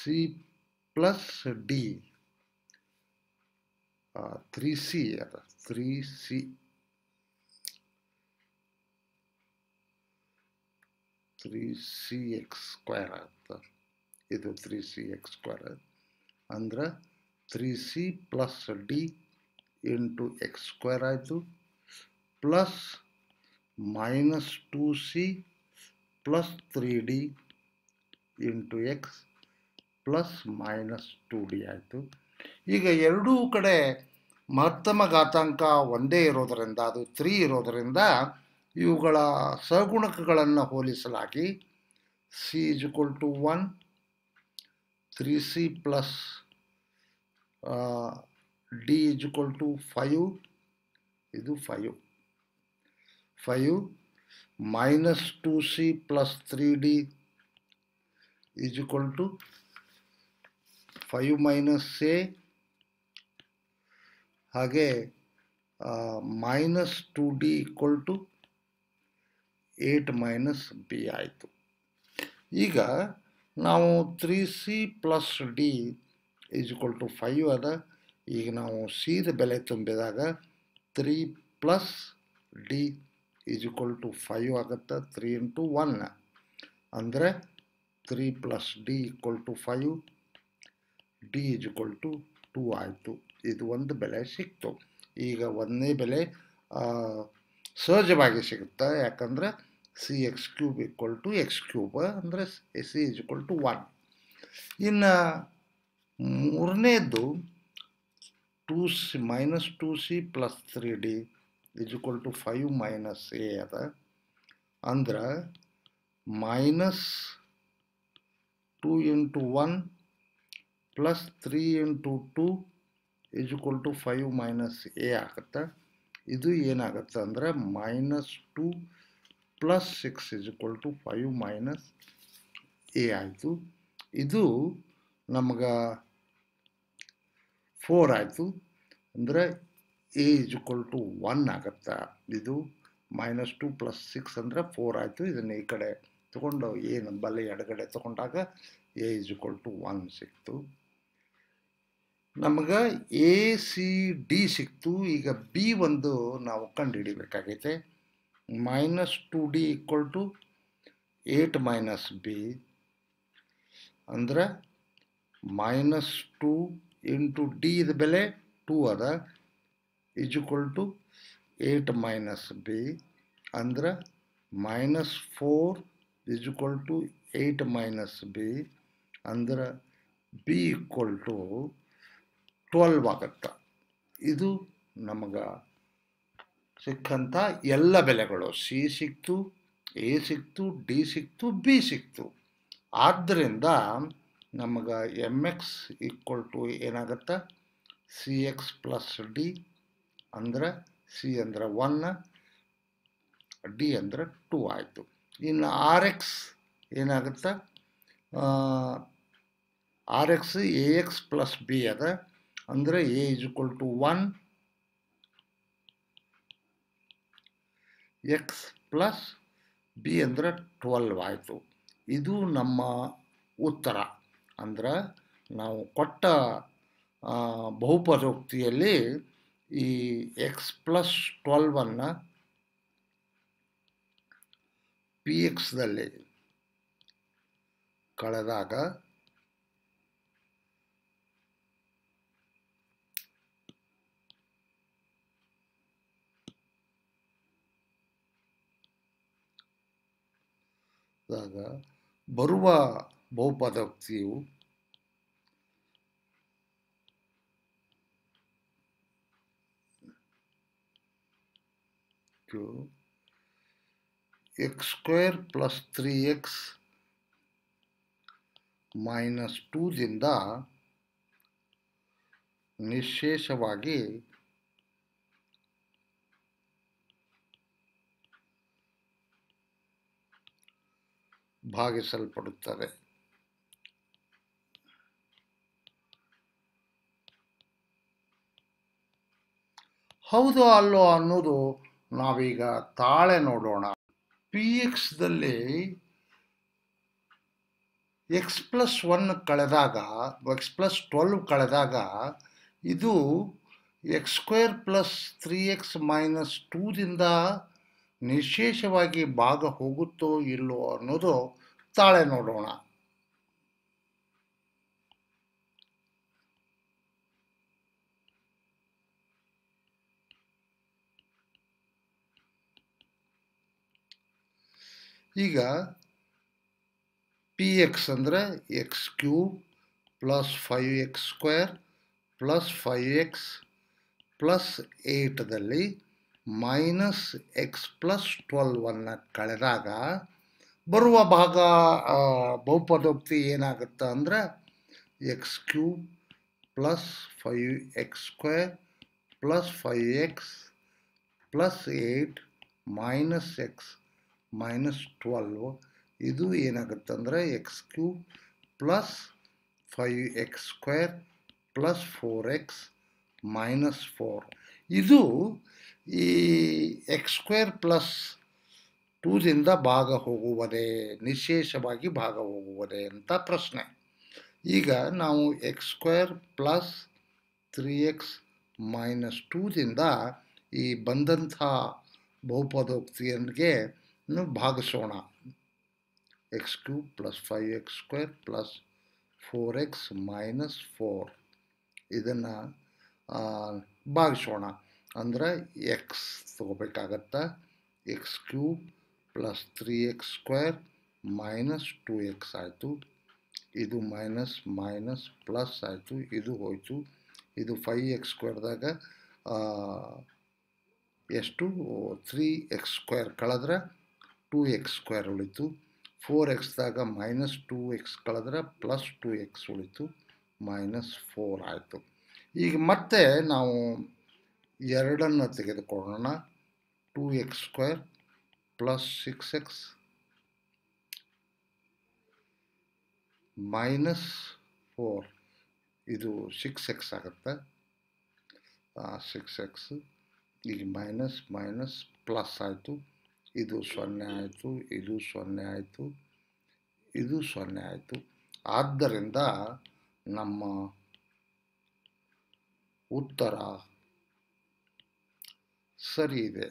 c plus d three c ಅದ three c three c x square ಆಗ್ತದೆ ಇದು ತ್ರೀ ಸಿ ಎಕ್ಸ್ ಸ್ಕ್ವೇರ್ ಅಂದರೆ three c plus d into X square ಆಯಿತು plus minus two c plus three d into x plus minus two d ಆಯಿತು ಈಗ ಎರಡೂ ಕಡೆ ಮಹತ್ತಮ ಘಾತಾಂಕ ಒಂದೇ ಇರೋದರಿಂದ ಅದು ತ್ರೀ ಇರೋದರಿಂದ ಇವುಗಳ ಸಗುಣಕಗಳನ್ನು ಹೋಲಿಸಲಾಗಿ c is equal to one three c plus d is equal to five ಇದು five five minus two c plus three d is equal to five minus a ಹಾಗೆ minus two d equal to eight minus b ಆಯಿತು ಈಗ ನಾವು three c plus d is equal to five ಅದ ಈಗ ನಾವು ಸೀದ ಬೆಲೆ ತುಂಬಿದಾಗ three plus d is equal to five ಆಗುತ್ತೆ ತ್ರೀ ಇಂಟು ಒನ್ ಅಂದರೆ three plus d equal to five d is equal to two ಆಯಿತು ಇದು ಒಂದು ಬೆಲೆ ಸಿಕ್ತು ಈಗ ಒಂದನೇ ಬೆಲೆ ಸಹಜವಾಗಿ ಸಿಗುತ್ತೆ ಯಾಕಂದರೆ c x cube equal to x cube ಅಂದರೆ c is equal to one ಇನ್ನು ಮೂರನೇದು c 2c c plus three d is equal to five minus a ಅದ ಅಂದ್ರೆ minus two into one plus three into two is equal to five minus a ಆಗತ್ತೆ ಇದು ಏನಾಗುತ್ತೆ ಅಂದರೆ minus two plus six is equal to five minus a ಆಯಿತು ಇದು ನಮ್ಗೆ four ಆಯಿತು ಅಂದರೆ a is equal to one ಆಗತ್ತೆ ಇದು ಮೈನಸ್ ಟು ಪ್ಲಸ್ ಸಿಕ್ಸ್ ಅಂದರೆ ಫೋರ್ ಆಯಿತು ಇದನ್ನು ಈ ಕಡೆ ತಗೊಂಡು ಏನು ಬಲ್ಲ ಎಡಗಡೆ ತಗೊಂಡಾಗ a is equal to one ಸಿಕ್ತು ನಮಗೆ ಎ ಸಿ ಡಿ ಸಿಕ್ತು ಈಗ ಬಿ ಒಂದು ನಾವು ಕಂಡು ಹಿಡಿಬೇಕಾಗೈತೆ minus two d equal to eight minus b ಅಂದರೆ ಮೈನಸ್ ಟು ಇಂಟು ಡಿ ಇದು ಬೆಲೆ ಟೂ ಅದ is equal to eight minus b ಅಂದ್ರೆ minus four is equal to eight minus b ಅಂದ್ರೆ ಬಿ ಈಕ್ವಲ್ ಟು ಟ್ವೆಲ್ವ್ ಆಗುತ್ತೆ ಇದು ನಮಗೆ ಸಿಕ್ಕಂಥ ಎಲ್ಲ ಬೆಲೆಗಳು ಸಿ ಸಿಕ್ತು ಎ ಸಿಕ್ತು ಡಿ ಸಿಕ್ತು ಬಿ ಸಿಕ್ತು ಆದ್ದರಿಂದ ನಮಗೆ ಎಮ್ ಎಕ್ಸ್ ಈಕ್ವಲ್ ಟು ಏನಾಗುತ್ತೆ ಸಿ ಎಕ್ಸ್ ಪ್ಲಸ್ ಡಿ ಅಂದ್ರೆ ಸಿ ಅಂದರೆ ಒನ್ ಡಿ ಅಂದ್ರೆ ಟು ಆಯಿತು ಇನ್ನು ಆರ್ ಎಕ್ಸ್ ಏನಾಗುತ್ತೆ r x a X plus b ಅದ ಅಂದರೆ a is equal to one x plus b ಅಂದರೆ ಟ್ವೆಲ್ವ್ ಆಯಿತು ಇದು ನಮ್ಮ ಉತ್ತರ ಅಂದ್ರೆ ನಾವು ಕೊಟ್ಟ ಬಹುಪದೋಕ್ತಿಯಲ್ಲಿ ಈ ಎಕ್ಸ್ ಪ್ಲಸ್ ಟ್ವೆಲ್ವನ್ನು ಪಿ ಎಕ್ಸ್ದಲ್ಲಿ ಕಳೆದಾಗ ಬರುವ ಬಹುಪದೋಕ್ತಿಯು to x square plus three x minus ದಿಂದ ನಿಶೇಷವಾಗಿ ಭಾಗಿಸಲ್ಪಡುತ್ತದೆ ಹೌದು ಅಲ್ಲೋ ಅನ್ನೋದು ನಾವೀಗ ತಾಳೆ ನೋಡೋಣ ಪಿ ಎಕ್ಸ್ದಲ್ಲಿ ಎಕ್ಸ್ ಪ್ಲಸ್ ಒನ್ ಕಳೆದಾಗ ಎಕ್ಸ್ ಪ್ಲಸ್ ಟ್ವೆಲ್ವ್ ಕಳೆದಾಗ ಇದು x square plus three x minus ಟೂದಿಂದ ನಿಶೇಷವಾಗಿ ಭಾಗ ಹೋಗುತ್ತೋ ಇಲ್ಲೋ ಅನ್ನೋದು ತಾಳೆ ನೋಡೋಣ ಈಗ ಪಿ ಎಕ್ಸ್ ಅಂದರೆ x cube plus five x square plus five x plus ಏಯ್ಟದಲ್ಲಿ ಮೈನಸ್ ಎಕ್ಸ್ ಪ್ಲಸ್ ಟ್ವೆಲ್ವನ್ನು ಕಳೆದಾಗ ಬರುವ ಭಾಗ ಬಹುಪದೋಕ್ತಿ ಏನಾಗುತ್ತೆ ಅಂದರೆ x Q plus five x square plus five x plus eight minus x minus twelve ಇದು ಏನಾಗುತ್ತಂದರೆ x cube plus five x square plus four X minus four ಇದು ಈ ಎಕ್ಸ್ ಸ್ಕ್ವೇರ್ ಪ್ಲಸ್ ಟೂದಿಂದ ಭಾಗ ಹೋಗುವುದೇ ನಿಶೇಷವಾಗಿ ಭಾಗ ಹೋಗುವುದೇ ಅಂತ ಪ್ರಶ್ನೆ ಈಗ ನಾವು x square plus three x minus ಟೂದಿಂದ ಈ ಬಂದಂಥ ಬಹುಪದೋಕ್ತಿಯನ್ಗೆ ಭಾಗಿಸೋಣ x cube plus five x square plus four X minus four ಇದನ್ನು ಭಾಗಿಸೋಣ ಅಂದರೆ ಎಕ್ಸ್ ತೊಗೋಬೇಕಾಗತ್ತೆ x cube plus three X square minus two x ಆಯಿತು ಇದು ಮೈನಸ್ ಮೈನಸ್ ಪ್ಲಸ್ ಆಯಿತು ಇದು ಹೋಯಿತು ಇದು ಫೈ ಎಕ್ಸ್ ಸ್ಕ್ವೇರ್ದಾಗ ಎಷ್ಟು ತ್ರೀ ಎಕ್ಸ್ ಸ್ಕ್ವೇರ್ ಕಳೆದ್ರೆ ಟೂ ಎಕ್ಸ್ ಸ್ಕ್ವೇರ್ ಉಳಿತು ಫೋರ್ ಎಕ್ಸ್ದಾಗ ಮೈನಸ್ ಟೂ ಎಕ್ಸ್ ಕಳೆದ್ರೆ ಪ್ಲಸ್ ಟೂ ಎಕ್ಸ್ ಉಳಿತು ಮೈನಸ್ ಫೋರ್ ಆಯಿತು ಈಗ ಮತ್ತೆ ನಾವು ಎರಡನ್ನು ತೆಗೆದುಕೊಳ್ಳೋಣ two X square plus six x minus four ಇದು ಸಿಕ್ಸ್ ಎಕ್ಸ್ ಆಗುತ್ತೆ ಸಿಕ್ಸ್ ಎಕ್ಸ್ ಈಗ ಮೈನಸ್ ಮೈನಸ್ ಪ್ಲಸ್ ಆಯಿತು ಇದು ಸೊನ್ನೆ ಆಯಿತು ಇದು ಸೊನ್ನೆ ಆಯಿತು ಇದು ಸೊನ್ನೆ ಆಯಿತು ಆದ್ದರಿಂದ ನಮ್ಮ ಉತ್ತರ ಸರಿ ಇದೆ